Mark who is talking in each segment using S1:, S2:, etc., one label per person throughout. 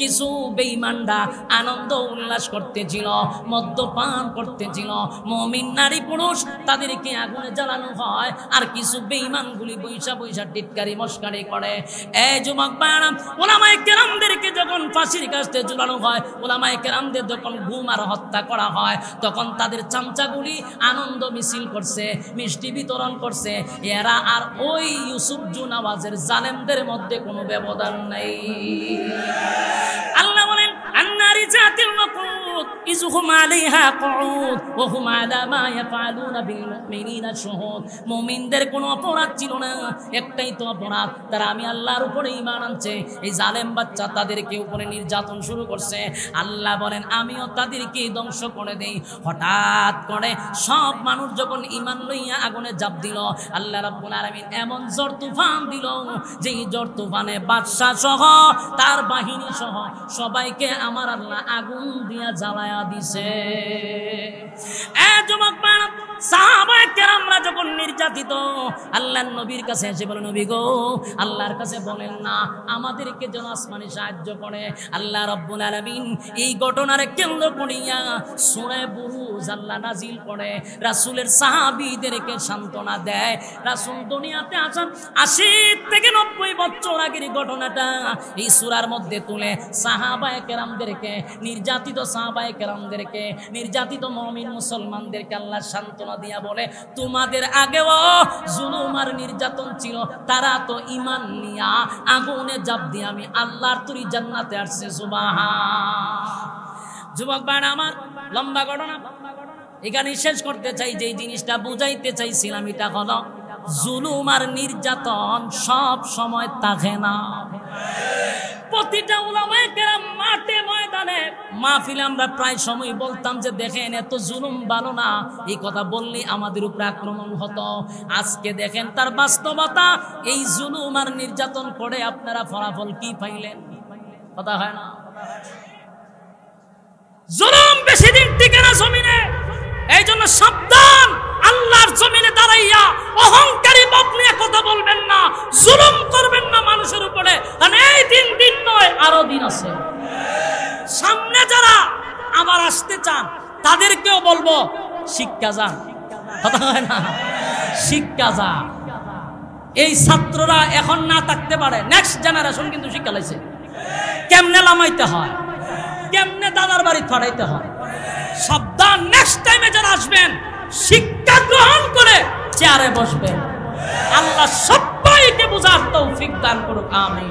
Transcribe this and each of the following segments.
S1: কিছু বেইমান্ডা আনন্দ উল্লাস করতেছিল মদ্যপান করতেছিল মমিন নারী পুরুষ তাদেরকে আগুনে জ্বালানো হয় আর কিছু বেঈমানগুলি বৈশা বৈশা টিটকারি মস্কারি করে এ যুবক বায়ারাম ওলামায় কেরামদেরকে যখন ফাঁসির কাছে জ্বালানো হয় ওলামায় কেরামদের যখন ঘুম আর হত্যা করা হয় তখন তাদের চামচাগুলি আনন্দ মিছিল করছে মিষ্টি বিতরণ করছে এরা আর ওই ইউসুফ জুন আওয়াজের জালেমদের মধ্যে কোনো ব্যবধান নেই I don't know. মা কোনো অপরাধ ছিল না একটাই তো অপরাধ তারা আমি আল্লাহর এই জালেম বাচ্চা তাদেরকে উপরে নির্যাতন শুরু করছে আল্লাহ বলেন আমিও তাদেরকে ধ্বংস করে দেই হঠাৎ করে সব মানুষ যখন ইমান লইয়া আগুনে জাপ দিল আল্লাহ রাব্বুল আলামিন এমন জর তুফান দিল যে জর তুফানে বাদশাহ সহ তার বাহিনী সহ সবাইকে আমার আল্লাহ আগুন দিয়া জ্বালায়া দিছে এ যুবক আমরা যখন নির্যাতিত আল্লাহ নবীর কাছে এসে বলে নবী গো আল্লাহর কাছে বলেন না আমাদেরকে যেন আসমানে সাহায্য করে আল্লাহ রব্বুল আলমিন এই ঘটনার কেন্দ্র করিয়া সুরে বুরুজ আল্লাহ নাজিল করে রাসুলের সাহাবিদেরকে সান্ত্বনা দেয় রাসুল দুনিয়াতে আসার আশি থেকে নব্বই বছর আগের ঘটনাটা এই সুরার মধ্যে তুলে সাহাবায় কেরামদেরকে নির্যাতিত সাহাবায় কেরামদেরকে নির্যাতিত মমিন মুসলমানদেরকে আল্লাহ সান্ত্বনা ঘোষণা দিয়া বলে তোমাদের আগেও জুলুম আর নির্যাতন ছিল তারা তো ইমান নিয়া আগুনে জাপ দিয়ে আমি আল্লাহর তুরি জান্নাতে আসছে সুবাহা যুবক বান আমার লম্বা ঘটনা এখানে শেষ করতে চাই যে জিনিসটা বুঝাইতে চাইছিলাম এটা হলো জুলুম আর নির্যাতন সব সময় থাকে না প্রতিটা ওলামায় কেরাম মাঠে ময়দানে মাহফিলে আমরা প্রায় সময় বলতাম যে দেখেন এত জুলুম ভালো না এই কথা বললে আমাদের উপরে আক্রমণ হতো আজকে দেখেন তার বাস্তবতা এই জুলুম আর নির্যাতন করে আপনারা ফলাফল কি পাইলেন কথা হয় না জুলুম বেশি দিন টিকে না জমিনে এই জন্য সাবধান আল্লাহর জমিনে দাঁড়াইয়া অহংকারী বাপ নিয়ে কথা বলবেন না জুলুম করবেন না মানুষের উপরে এই দিন দিন নয় আরো দিন আছে সামনে যারা আবার আসতে চান তাদেরকেও বলবো শিক্ষা যান শিক্ষা যা এই ছাত্ররা এখন না থাকতে পারে নেক্সট জেনারেশন কিন্তু শিক্ষা লাইছে কেমনে লামাইতে হয় কেমনে দাদার বাড়ি পাঠাইতে হয় সাবধান নেক্সট টাইমে যারা আসবেন শিক্ষা গ্রহণ করে চেয়ারে বসবে আল্লাহ সবাইকে বোঝার তৌফিক দান করুক আমি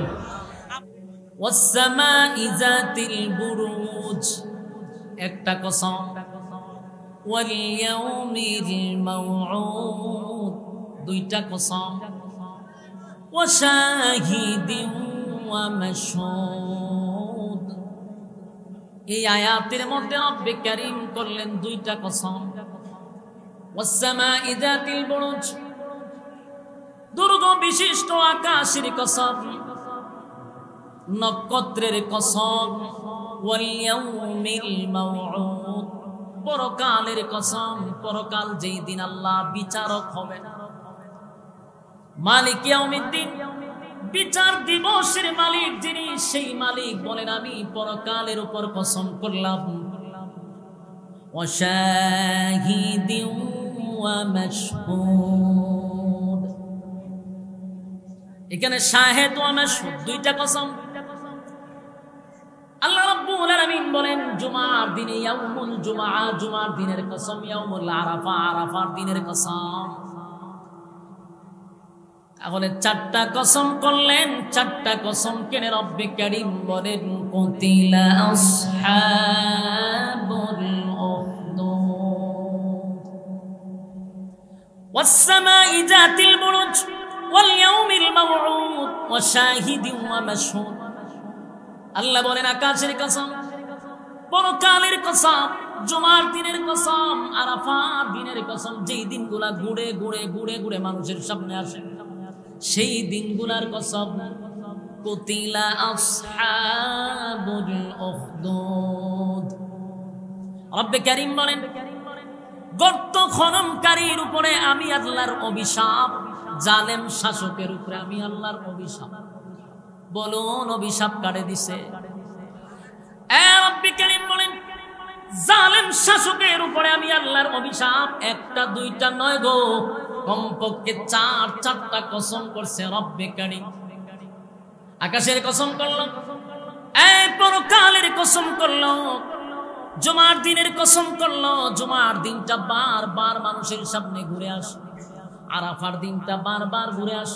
S1: একটা কসম দুইটা কসম এই আয়াতের মধ্যে রব্বে করলেন দুইটা কসম দুর্গ বিশিষ্ট আকাশের কসম নক্ষত্রের কসম পরকালের কসম পরকাল যেই দিন আল্লাহ বিচারক হবেন মালিক দিন বিচার দিবসের মালিক যিনি সেই মালিক বলেন আমি পরকালের উপর কসম করলাম দিউ এখানে শাহেদ ওয়া মাশহুদ দুইটা কসম আল্লাহ বলেন জুমার জুমার দিনের কসম দিনের কসম তাহলে চারটা কসম করলেন চারটা কসম কেনে রব্বে কারিম বলেন কতিলা والسماء ذات البروج واليوم الموعود وشاهد ومشهود আল্লাহ বলেন আকাশের কসম পরকালের কসম জুমার দিনের কসম আরাফা দিনের কসম যেই দিনগুলা ঘুরে ঘুরে ঘুরে ঘুরে মানুষের সামনে আসে সেই দিনগুলার কসম কুতিলা আসহাবুল উখদুদ রব্বে কারীম বলেন গর্ত খননকারীর উপরে আমি আল্লাহর অভিশাপ জালেম শাসকের উপরে আমি আল্লাহর অভিশাপ বলুন অভিশাপ কাড়ে দিছে বলেন জালেম শাসকের উপরে আমি আল্লাহর অভিশাপ একটা দুইটা নয় গো কমপক্ষে চার চারটা কসম করছে রব্বে কারি আকাশের কসম করলাম এই পরকালের কসম করলাম জুমার দিনের কসম করলো জুমার দিনটা বারবার মানুষের সামনে ঘুরে আস আরাফার দিনটা বার বার ঘুরে আস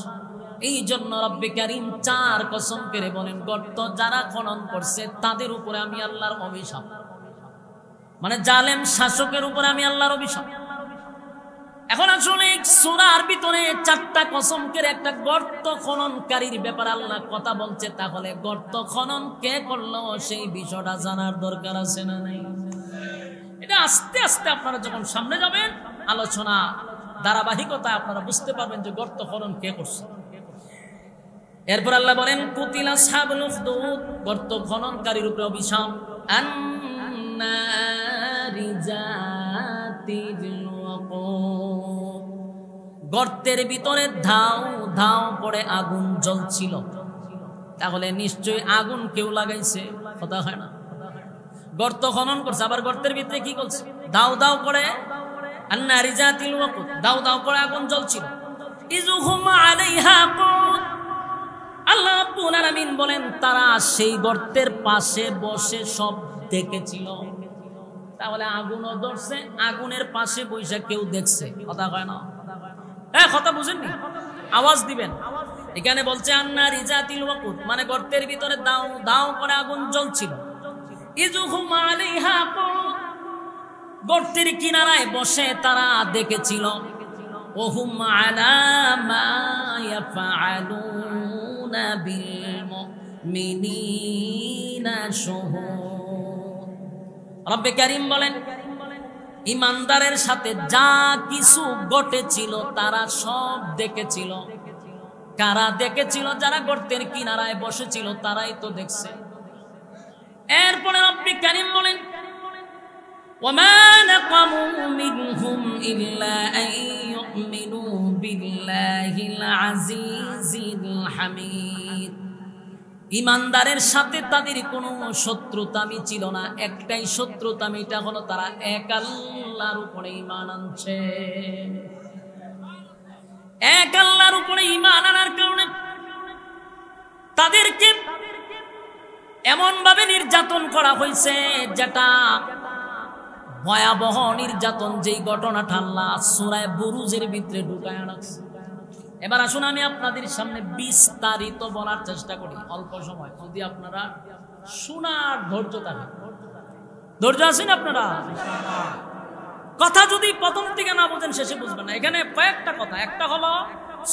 S1: এই জন্য রব্বে কারিম চার কসম করে বলেন গর্ত যারা খনন করছে তাদের উপরে আমি আল্লাহর অভিশাপ মানে জালেম শাসকের উপরে আমি আল্লাহর অভিশাপ এখন আসলে সোনার ভিতরে চারটা কসমকের একটা গর্ত খননকারীর ব্যাপার আল্লাহ কথা বলছে তাহলে গর্ত খনন কে করলো সেই বিষয়টা জানার দরকার আছে না নাই এটা আস্তে আস্তে আপনারা যখন সামনে যাবেন আলোচনা ধারাবাহিকতা আপনারা বুঝতে পারবেন যে গর্ত খনন কে করছে এরপর আল্লাহ বলেন কুতিলা সাবলুদ গর্ত খননকারীর উপরে অভিশাপ আন্না গর্তের ভিতরে ধাও ধাও পরে আগুন জ্বলছিল তাহলে নিশ্চয়ই আগুন কেউ লাগাইছে কথা হয় না গর্ত খনন করছে আবার গর্তের ভিতরে কি করছে দাও দাও করে জাতিল দাও দাও করে আগুন জ্বলছিল আল্লাহ বলেন তারা সেই গর্তের পাশে বসে সব দেখেছিল তাহলে আগুনও ধরছে আগুনের পাশে বৈশাখ কেউ দেখছে কথা কয় না হ্যাঁ কথা বুঝেননি আওয়াজ দিবেন এখানে বলছে আন্না রিজা তিল মানে গর্তের ভিতরে দাও দাও করে আগুন জ্বলছিল গর্তের কিনারায় বসে তারা দেখেছিল ওহুম আলা রব্বে করিম বলেন ইমানদারের সাথে যা কিছু ঘটেছিল তারা সব দেখেছিল কারা দেখেছিল যারা গর্তের কিনারায় বসেছিল তারাই তো দেখছে এরপরে রব্বে করিম বলেন وما نقموا منهم إلا أن يؤمنوا بالله العزيز الحميد ইমানদারের সাথে তাদের কোনো শত্রুতামি ছিল না একটাই শত্রুতামি এটা হলো তারা এক আল্লাহর উপরে ইমান আনছে এক আল্লাহর উপরে ইমান আনার কারণে তাদেরকে এমনভাবে নির্যাতন করা হয়েছে যেটা ভয়াবহ নির্যাতন যেই ঘটনাটা আল্লাহ সুরায় বুরুজের ভিতরে ঢুকায় আনাচ্ছে এবার আসুন আমি আপনাদের সামনে বিস্তারিত বলার চেষ্টা করি অল্প সময় যদি আপনারা শোনার ধৈর্য থাকে ধৈর্য আছেন আপনারা কথা যদি প্রথম থেকে না বোঝেন শেষে বুঝবেন না এখানে কয়েকটা কথা একটা হলো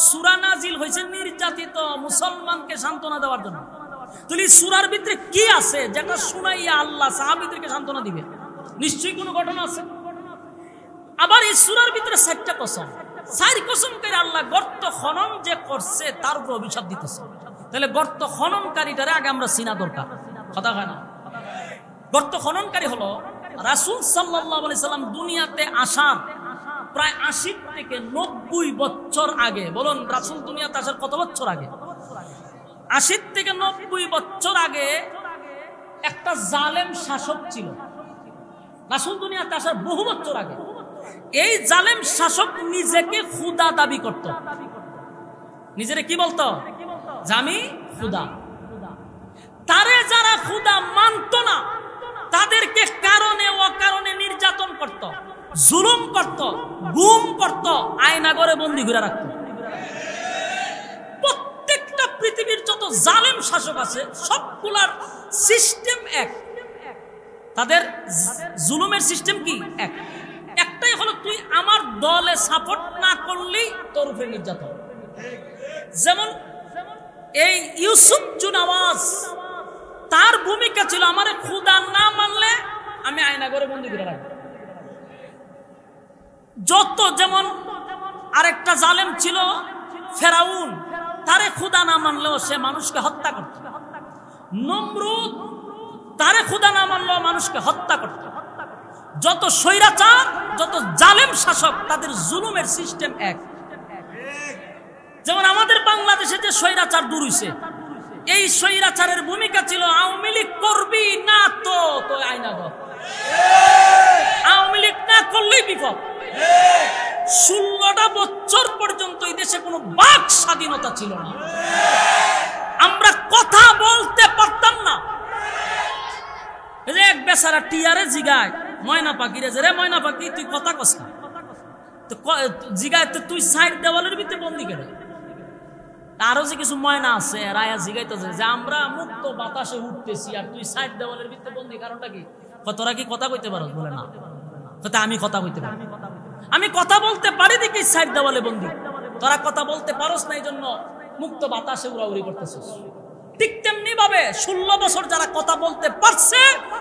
S1: সুরানাজিল হয়েছে নির্যাতিত মুসলমানকে সান্ত্বনা দেওয়ার জন্য তুমি সুরার ভিতরে কি আছে যেটা শুনাইয়া আল্লাহ সাহাবিদেরকে সান্ত্বনা দিবে নিশ্চয়ই কোনো ঘটনা আছে আবার এই সুরার ভিতরে সাতটা কথা চার কসম করে আল্লাহ গর্ত খনন যে করছে তার উপর অভিশাপ দিতেছে তাহলে গর্ত খননকারীটারে আগে আমরা চিনা দরকার কথা হয় না গর্ত খননকারী হলো রাসুল সাল্লাহ সাল্লাম দুনিয়াতে আসার প্রায় আশি থেকে নব্বই বছর আগে বলুন রাসুল দুনিয়াতে আসার কত বছর আগে আশি থেকে নব্বই বছর আগে একটা জালেম শাসক ছিল রাসুল দুনিয়াতে আসার বহু বছর আগে এই জালেম শাসক নিজেকে খুদা দাবি করত নিজেরে কি বলতো জামি খুদা তারে যারা খুদা মানত না তাদেরকে কারণে অকারণে নির্যাতন করত জুলুম করত গুম করত আয়না করে বন্দি ঘুরে রাখত প্রত্যেকটা পৃথিবীর যত জালেম শাসক আছে সবগুলার সিস্টেম এক তাদের জুলুমের সিস্টেম কি এক একটাই হলো তুই আমার দলে সাপোর্ট না করলেই তোর উপরে নির্যাতন যেমন এই ইউসুফ আওয়াজ তার ভূমিকা ছিল আমার খুদা না মানলে আমি আয়না করে বন্দি করে রাখবো যত যেমন আরেকটা জালেম ছিল ফেরাউন তারে খুদা না মানলেও সে মানুষকে হত্যা করত নমরুদ তারে খুদা না মানলেও মানুষকে হত্যা করত যত স্বৈরাচার যত জালেম শাসক তাদের জুলুমের সিস্টেম এক যেমন আমাদের বাংলাদেশে যে স্বৈরাচার দূর হয়েছে এই স্বৈরাচারের ভূমিকা ছিল আওয়ামী লীগ করবি না তো তো আইনাগত আওয়ামী লীগ না করলেই বিপদ ষোলোটা বছর পর্যন্ত এই দেশে কোনো বাক স্বাধীনতা ছিল না আমরা কথা বলতে পারতাম না এক বেচারা টিয়ারে জিগায় ময়না পাখিরে যে রে ময়না পাখি তুই কথা কস তো জিগায় তো তুই সাইড দেওয়ালের ভিতরে বন্দি কেন আরো যে কিছু ময়না আছে রায়া জিগাইতেছে যে আমরা মুক্ত বাতাসে উঠতেছি আর তুই সাইড দেওয়ালের ভিতরে বন্দি কারণটা কি তোরা কি কথা কইতে পারো বলে না কথা আমি কথা কইতে পারি আমি কথা বলতে পারি দেখি সাইড দেওয়ালে বন্দি তোরা কথা বলতে পারস না এই জন্য মুক্ত বাতাসে উড়াউড়ি করতেছিস ঠিক তেমনি ভাবে ষোলো বছর যারা কথা বলতে পারছে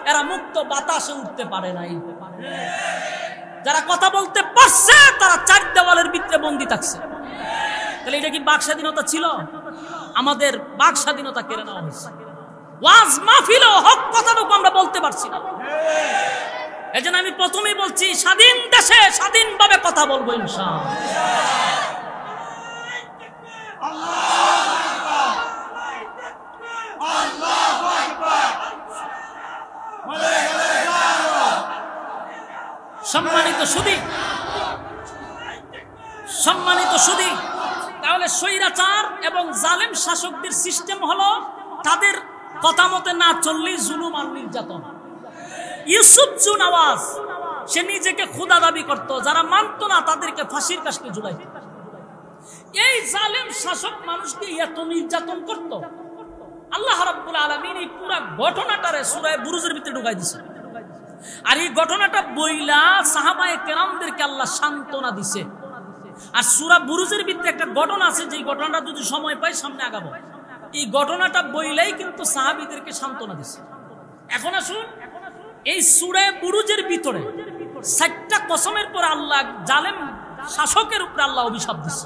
S1: এরা মুক্ত বাতাসে উঠতে পারে নাই যারা কথা বলতে পারছে তারা চার দেওয়ালের ভিতরে বন্দি থাকছে তাহলে এটা কি বাক স্বাধীনতা ছিল আমাদের বাক স্বাধীনতা কেড়ে নেওয়া হয়েছে ওয়াজ মাহফিল হক কথাটুকু আমরা বলতে পারছি না এই জন্য আমি প্রথমেই বলছি স্বাধীন দেশে স্বাধীনভাবে কথা বলবো ইনশাআল্লাহ সম্মানিত সুদী সম্মানিত সুদী তাহলে স্বৈরাচার এবং জালেম শাসকদের সিস্টেম হলো তাদের কথা মতে না চললেই জুলুম আর নির্যাতন ইউসুফ জুন আওয়াজ সে নিজেকে ক্ষুদা দাবি করত যারা মানত না তাদেরকে ফাঁসির কাছে জুলাই এই জালেম শাসক মানুষকে এত নির্যাতন করত আল্লাহ রাব্বুল আলমিন এই পুরা ঘটনাটারে সুরায় বুরুজের ভিতরে ঢুকাই দিছে আর এই ঘটনাটা বইলা সাহাবায়ে কেরামদেরকে আল্লাহ সান্ত্বনা দিছে আর সুরা বুরুজের ভিতরে একটা ঘটনা আছে যে ঘটনাটা যদি সময় পাই সামনে আগাবো এই ঘটনাটা বইলাই কিন্তু সাহাবিদেরকে সান্ত্বনা দিছে এখন আসুন এই সুরায় বুরুজের ভিতরে সাতটা কসমের পর আল্লাহ জালেম শাসকের উপরে আল্লাহ অভিশাপ দিচ্ছে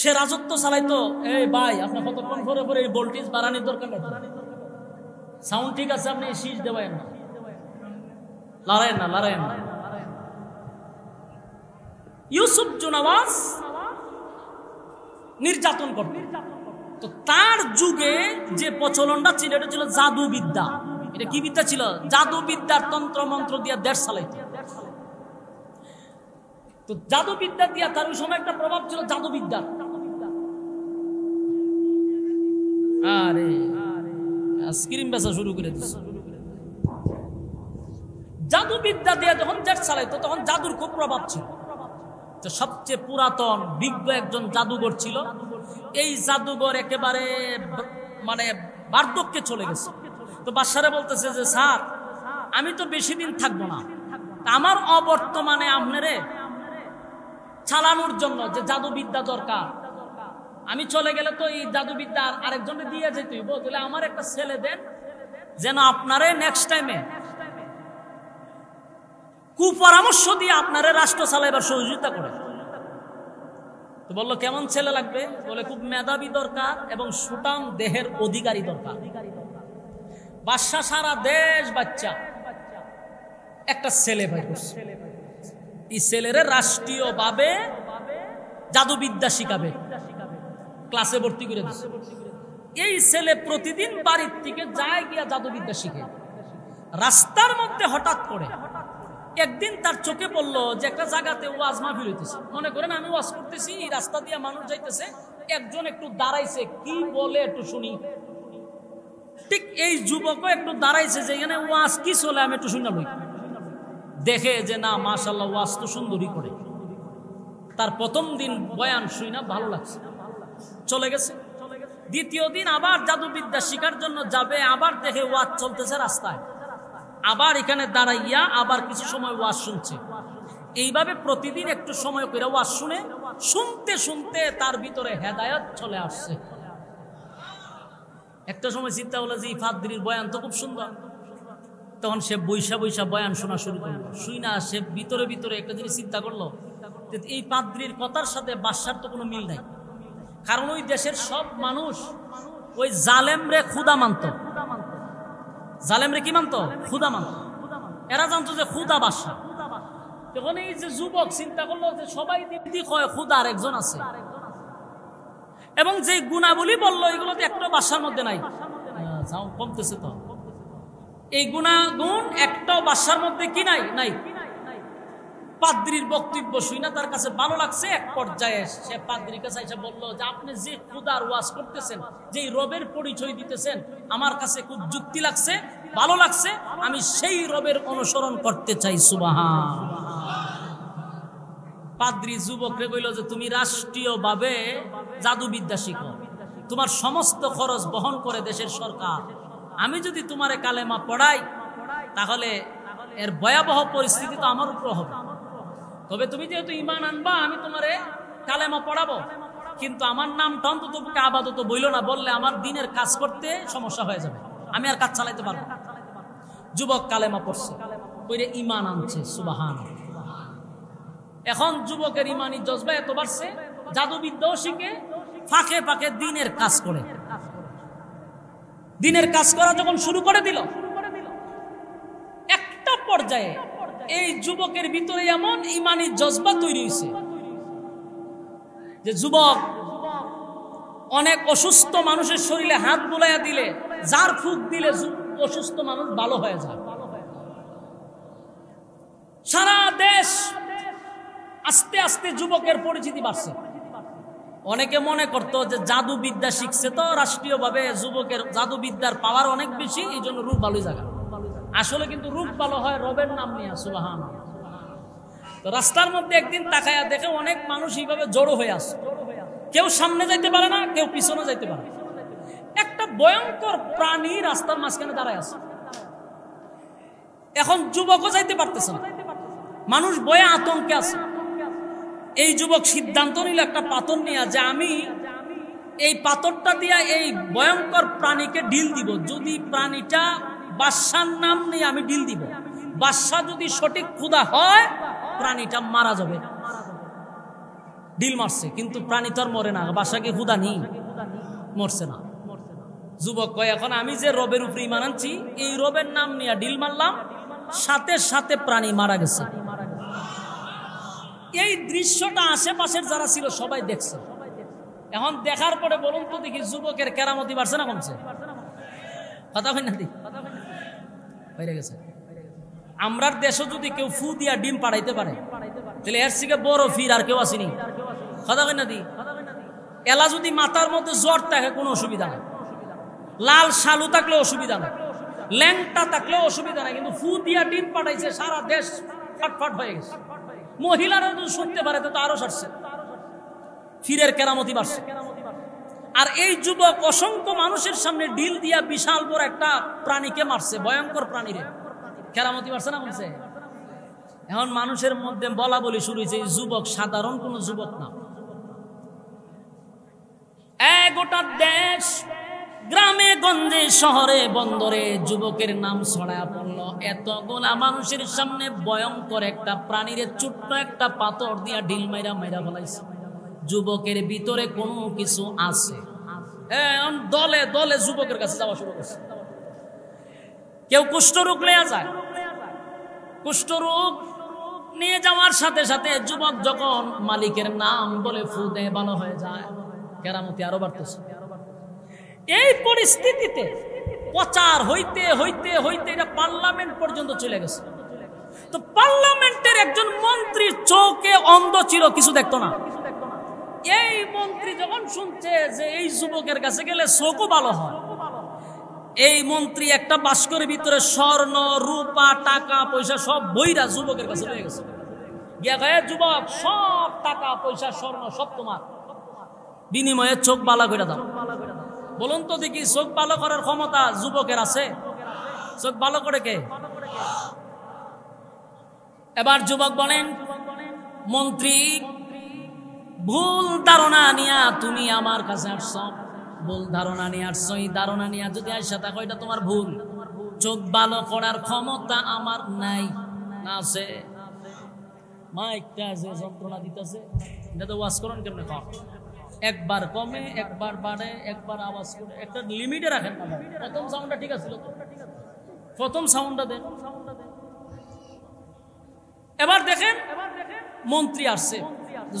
S1: সে রাজত্ব চালাইতো এই ভাই আপনি কতক্ষণ ঘরে পরে এই ভোল্টেজ বাড়ানোর দরকার নেই সাউন্ড ঠিক আছে আপনি শীষ দেবেন না লড়াইন না লড়াইন না ইউসুফ জুনাওয়াজ নির্যাতন করত তো তার যুগে যে প্রচলনটা ছিল এটা ছিল জাদুবিদ্যা এটা কি বিদ্যা ছিল জাদুবিদ্যার তন্ত্র মন্ত্র দিয়ে দেড় সালে তো জাদুবিদ্যা দিয়া তার ওই সময় একটা প্রভাব ছিল জাদুবিদ্যার জাদু বিদ্যা দিয়ে যখন জেট চালাইতো তখন জাদুর খুব প্রভাব ছিল সবচেয়ে পুরাতন বিজ্ঞ একজন জাদুঘর ছিল এই জাদুঘর একেবারে মানে বার্ধক্যে চলে গেছে তো বাসারে বলতেছে যে স্যার আমি তো বেশি দিন থাকবো না আমার অবর্তমানে আপনারে চালানোর জন্য যে জাদুবিদ্যা দরকার আমি চলে গেলে তো এই জাদুবিদ্যা আরেকজনকে দিয়ে যেতে হইব তাহলে আমার একটা ছেলে দেন যেন আপনারে নেক্সট টাইমে কুপরামর্শ দিয়ে আপনারে রাষ্ট্র চালাইবার সহযোগিতা করে তো বললো কেমন ছেলে লাগবে বলে খুব মেধাবী দরকার এবং সুটাম দেহের অধিকারী দরকার বাদশা সারা দেশ বাচ্চা একটা ছেলে ভাই এই ছেলেরে রাষ্ট্রীয়ভাবে জাদুবিদ্যা শিখাবে ক্লাসে ভর্তি করে দিচ্ছে এই ছেলে প্রতিদিন বাড়ির থেকে যায় গিয়া জাদুবিদ্যা শিখে রাস্তার মধ্যে হঠাৎ করে একদিন তার চোখে পড়লো যে একটা জায়গাতে ওয়াজ মাহফিল হইতেছে মনে করেন আমি ওয়াজ করতেছি রাস্তা দিয়ে মানুষ যাইতেছে একজন একটু দাঁড়াইছে কি বলে একটু শুনি ঠিক এই যুবকও একটু দাঁড়াইছে যে এখানে ওয়াজ কি চলে আমি একটু শুনলাম দেখে যে না মাশাল্লাহ ওয়াজ তো সুন্দরী করে তার প্রথম দিন বয়ান শুই না ভালো লাগছে চলে গেছে দ্বিতীয় দিন আবার জাদুবিদ্যা শিকার জন্য যাবে আবার দেখে ওয়াজ চলতেছে রাস্তায় আবার এখানে দাঁড়াইয়া আবার কিছু সময় ওয়াজ শুনছে এইভাবে প্রতিদিন একটু সময় করে ওয়াজ শুনে শুনতে শুনতে তার ভিতরে হেদায়ত চলে আসছে একটা সময় চিন্তা হলো যে ইফাদ্দির বয়ান তো খুব সুন্দর তখন সে বৈশা বৈশা বয়ান শোনা শুরু করলো শুই না সে ভিতরে ভিতরে একটা জিনিস চিন্তা করলো এই পাদ্রির কথার সাথে বাসার তো কোনো মিল নাই কারণ ওই দেশের সব মানুষ ওই জালেমরে খুদা মানত জালেমরে কি মানত খুদা মানত এরা জানতো যে খুদা বাসা তখন এই যে যুবক চিন্তা করলো যে সবাই দিদি কয় খুদা আর একজন আছে এবং যে গুণাবলী বললো এগুলো তো একটা বাসার মধ্যে নাই কমতেছে তো এই গুণাগুণ একটা বাসার মধ্যে কি নাই নাই পাদ্রির বক্তব্য শুই না তার কাছে ভালো লাগছে এক পর্যায়ে সে পাদ্রির কাছে এসে বললো যে আপনি যে খুদার ওয়াজ করতেছেন যে রবের পরিচয় দিতেছেন আমার কাছে খুব যুক্তি লাগছে ভালো লাগছে আমি সেই রবের অনুসরণ করতে চাই সুবাহা পাদ্রি যুবকরে কইল যে তুমি রাষ্ট্রীয়ভাবে জাদুবিদ্যা শিখো তোমার সমস্ত খরচ বহন করে দেশের সরকার আমি যদি তোমারে কালেমা পড়াই তাহলে এর ভয়াবহ পরিস্থিতি তো আমার উপর হবে তবে তুমি যেহেতু ইমান আনবা আমি তোমারে কালেমা পড়াবো কিন্তু আমার নামটা অন্তত আপাতত বইল না বললে আমার দিনের কাজ করতে সমস্যা হয়ে যাবে আমি আর কাজ চালাইতে পারবো যুবক কালেমা পড়ছে ওইরে ইমান আনছে সুবাহান এখন যুবকের ইমানি জজবা এত বাড়ছে জাদুবিদ্যাও শিখে ফাঁকে ফাঁকে দিনের কাজ করে দিনের কাজ করা যখন শুরু করে দিল একটা পর্যায়ে এই যুবকের ভিতরে এমন ইমানি জজ্বা তৈরি হয়েছে যে যুবক অনেক অসুস্থ মানুষের শরীরে হাত বুলাইয়া দিলে যার ফুক দিলে অসুস্থ মানুষ ভালো হয়ে যায় সারা দেশ আস্তে আস্তে যুবকের পরিচিতি বাড়ছে অনেকে মনে করতো যে জাদুবিদ্যা শিখছে তো রাষ্ট্রীয়ভাবে যুবকের জাদুবিদ্যার পাওয়ার অনেক বেশি এই জন্য রূপ ভালোই জায়গা আসলে কিন্তু রূপ ভালো হয় রবের নাম নিয়ে আসলে তো রাস্তার মধ্যে একদিন তাকায়া দেখে অনেক মানুষ এইভাবে জড়ো হয়ে আসে কেউ সামনে যাইতে পারে না কেউ পিছনে যাইতে পারে একটা ভয়ঙ্কর প্রাণী রাস্তার মাঝখানে দাঁড়ায় আছে এখন যুবকও যাইতে পারতেছে না মানুষ বয়ে আতঙ্কে আছে এই যুবক সিদ্ধান্ত নিল একটা পাথর নিয়ে যে আমি এই পাথরটা দিয়া এই ভয়ঙ্কর প্রাণীকে ডিল দিব যদি প্রাণীটা বাদশার নাম নিয়ে আমি ডিল দিব বাদশাহ যদি সঠিক ক্ষুদা হয় প্রাণীটা মারা যাবে ডিল মারছে কিন্তু প্রাণী তো আর মরে না বাসাকে হুদা নেই মরছে না যুবক কয় এখন আমি যে রবের উপরে ইমান আনছি এই রবের নাম নিয়ে ডিল মারলাম সাথে সাথে প্রাণী মারা গেছে এই দৃশ্যটা আশেপাশের যারা ছিল সবাই দেখছে এখন দেখার পরে বলুন তো দেখি যুবকের কেরামতি বাড়ছে না কমছে কথা হয় না বাইরে গেছে আমরার দেশে যদি কেউ ফু দিয়া ডিম পাড়াইতে পারে তাহলে এর থেকে বড় ফির আর কেউ আসেনি কথা না দি এলা যদি মাথার মধ্যে জ্বর থাকে কোনো অসুবিধা না লাল শালু থাকলে অসুবিধা না ল্যাংটা থাকলে অসুবিধা নাই কিন্তু ফু দিয়া ডিম পাঠাইছে সারা দেশ ফাটফাট হয়ে গেছে মহিলারা যদি শুনতে পারে তো আরো সারছে ফিরের কেরামতি বাড়ছে আর এই যুবক অসংখ্য মানুষের সামনে ডিল দিয়া বিশাল বড় একটা প্রাণীকে মারছে ভয়ঙ্কর প্রাণীরে খেরামতি মারছে না বলছে এখন মানুষের মধ্যে বলা বলি শুরু হয়েছে যুবক সাধারণ কোন যুবক না গোটা দেশ গ্রামে গঞ্জে শহরে বন্দরে যুবকের নাম ছড়ায়া পড়ল এত গোলা মানুষের সামনে ভয়ঙ্কর একটা প্রাণীর ছোট্ট একটা পাথর দিয়া ঢিল মাইরা মাইরা ফলাইছে যুবকের ভিতরে কোনো কিছু আছে হ্যাঁ, দলে দলে যুবকের কাছে যাওয়া শুরু করছে কেউ কুষ্ঠরোগ নেওয়া যায় কুষ্ঠরোগ নিয়ে যাওয়ার সাথে সাথে যুবক যখন মালিকের নাম বলে ফুদে ভালো হয়ে যায় কেরামতি আরো বাড়তেছে এই পরিস্থিতিতে প্রচার হইতে হইতে হইতে এটা পার্লামেন্ট পর্যন্ত চলে গেছে তো পার্লামেন্টের একজন মন্ত্রীর চোখে অন্ধ ছিল কিছু দেখতো না এই মন্ত্রী যখন শুনছে যে এই যুবকের কাছে গেলে চোখও ভালো হয় এই মন্ত্রী একটা বাস্কর ভিতরে স্বর্ণ রূপা টাকা পয়সা সব বইরা যুবকের কাছে রয়ে গেছে যুবক সব টাকা পয়সা স্বর্ণ সব তোমার বিনিময়ে চোখ বালা করে দাও বলুন তো দেখি চোখ ভালো করার ক্ষমতা যুবকের আছে চোখ ভালো করে কে এবার যুবক বলেন মন্ত্রী ভুল ধারণা নিয়া তুমি আমার কাছে আসছ ভুল ধারণা নিয়ে আসছ এই ধারণা নিয়া যদি আসা থাকো এটা তোমার ভুল চোখ ভালো করার ক্ষমতা আমার নাই আছে মাইকটা যে যন্ত্রণা এটা একবার কমে একবার একবার একটা লিমিটে রাখেন ঠিক আছে প্রথম এবার দেখেন মন্ত্রী আসছে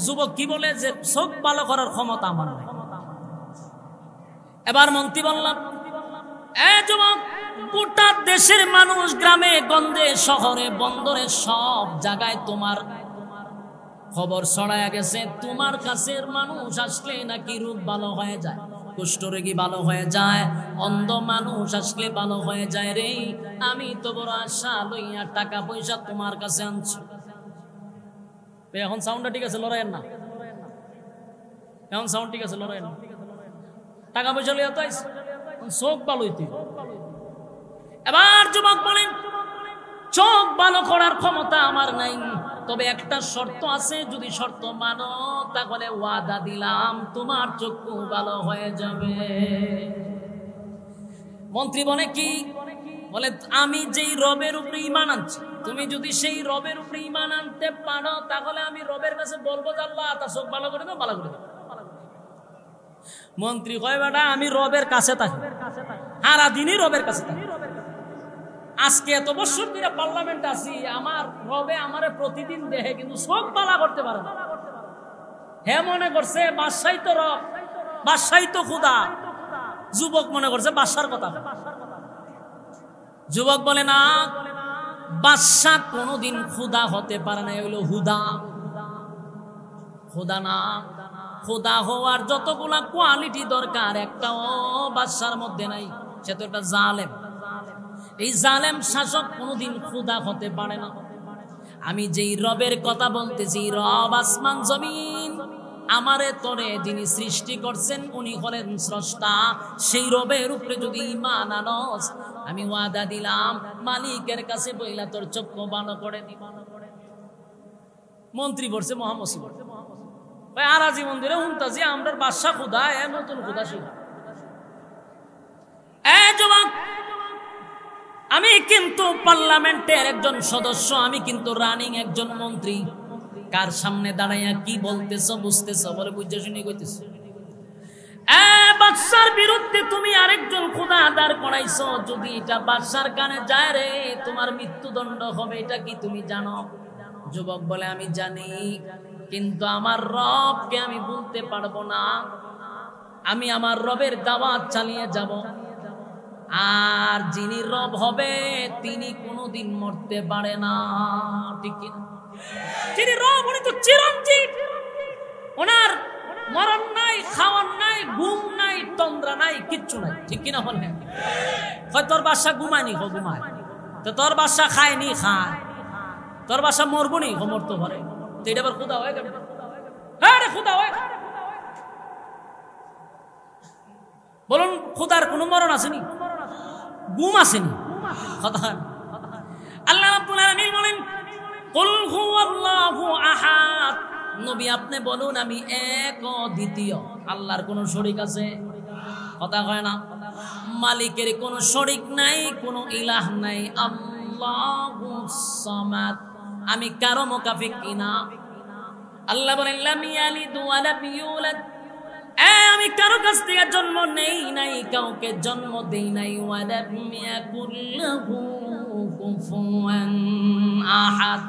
S1: যুবক কি বলে যে চোখ ভালো করার ক্ষমতা আমার নাই এবার মন্ত্রী বললাম এ যুবক গোটা দেশের মানুষ গ্রামে গন্ধে শহরে বন্দরে সব জায়গায় তোমার খবর ছড়ায় গেছে তোমার কাছের মানুষ আসলে নাকি রোগ ভালো হয়ে যায় কুষ্ঠরোগী ভালো হয়ে যায় অন্ধ মানুষ আসলে ভালো হয়ে যায় রে আমি তো বড় আশা লইয়া টাকা পয়সা তোমার কাছে আনছো এখন সাউন্ডটা ঠিক আছে লড়াইয়ের না এখন সাউন্ড ঠিক আছে লড়াইয়ের না টাকা পয়সা লিয়া তাই চোখ পালো তুই এবার যুবক বলেন চোখ ভালো করার ক্ষমতা আমার নাই তবে একটা শর্ত আছে যদি শর্ত মানো তাহলে ওয়াদা দিলাম তোমার চক্ষু ভালো হয়ে যাবে মন্ত্রী বলে কি বলে আমি যেই রবের উপরে ইমান আনছি তুমি যদি সেই রবের উপরে ইমান আনতে পারো তাহলে আমি রবের কাছে বলবো যে আল্লাহ তা চোখ ভালো করে দাও ভালো করে দাও মন্ত্রী কয় বেটা আমি রবের কাছে থাকি সারা দিনই রবের কাছে থাকি আজকে এত বছর ধরে পার্লামেন্ট আছি আমার রবে আমারে প্রতিদিন দেহে কিন্তু সব বালা করতে পারে না হে মনে করছে বাদশাই তো রব বাদশাই তো খুদা যুবক মনে করছে বাদশার কথা যুবক বলে না বাদশাহ কোনোদিন খুদা হতে পারে না হলো হুদা খোদা না খুদা হওয়ার যতগুলা কোয়ালিটি দরকার একটা ও বাদশার মধ্যে নাই সে তো একটা জালেম এই জালেম শাসক কোনোদিন খুদা হতে পারে না আমি যেই রবের কথা বলতেছি রব আসমান জমিন আমারে তরে যিনি সৃষ্টি করছেন উনি হলেন স্রষ্টা সেই রবের উপরে যদি ইমান আনস আমি ওয়াদা দিলাম মালিকের কাছে বইলা তোর চক্ষু বানো করে মন্ত্রী বলছে মহামসি পড়ছে ভাই আরাজি মন্দিরে হুমতাজি আমরা বাদশাহ খুদা এ নতুন খুদা শিখা আমি কিন্তু পার্লামেন্টের একজন সদস্য আমি কিন্তু রানিং একজন মন্ত্রী কার সামনে দাঁড়াইয়া কি বলতেছ বুঝতেছ বলে বুঝতে শুনি কইতেছ বিরুদ্ধে তুমি আরেকজন খোদা দাঁড় করাইছ যদি এটা বাদশার কানে যায় রে তোমার মৃত্যুদণ্ড হবে এটা কি তুমি জানো যুবক বলে আমি জানি কিন্তু আমার রবকে আমি বলতে পারবো না আমি আমার রবের দাওয়াত চালিয়ে যাব আর যিনি রব হবে তিনি কোনোদিন মরতে পারে না ঠিক কিনা তিনি রব উনি তো চিরঞ্জীব ওনার মরণ নাই খাওয়ার নাই ঘুম নাই তন্দ্রা নাই কিচ্ছু নাই ঠিক কিনা বলেন হয় তোর বাসা ঘুমায়নি হ ঘুমায় তো তোর বাসা খায়নি খায় তোর বাসা মরবো নি হ মরতো ঘরে তো এটা আবার খুদা হয়ে গেল হ্যাঁ রে খুদা হয়ে বলুন খুদার কোনো মরণ আসেনি গুম আসেনি কথা আল্লাহ আব্দুল আলমিন বলেন আহাদ নবী আপনি বলুন আমি এক দ্বিতীয় আল্লাহর কোন শরিক আছে কথা কয় না মালিকের কোন শরিক নাই কোন ইলাহ নাই সামাদ আমি কারো মোকাফিক কিনা আল্লাহ বলেন আমি কারো কাছ থেকে জন্ম নেই নাই কাউকে জন্ম দেই নাই আহাদ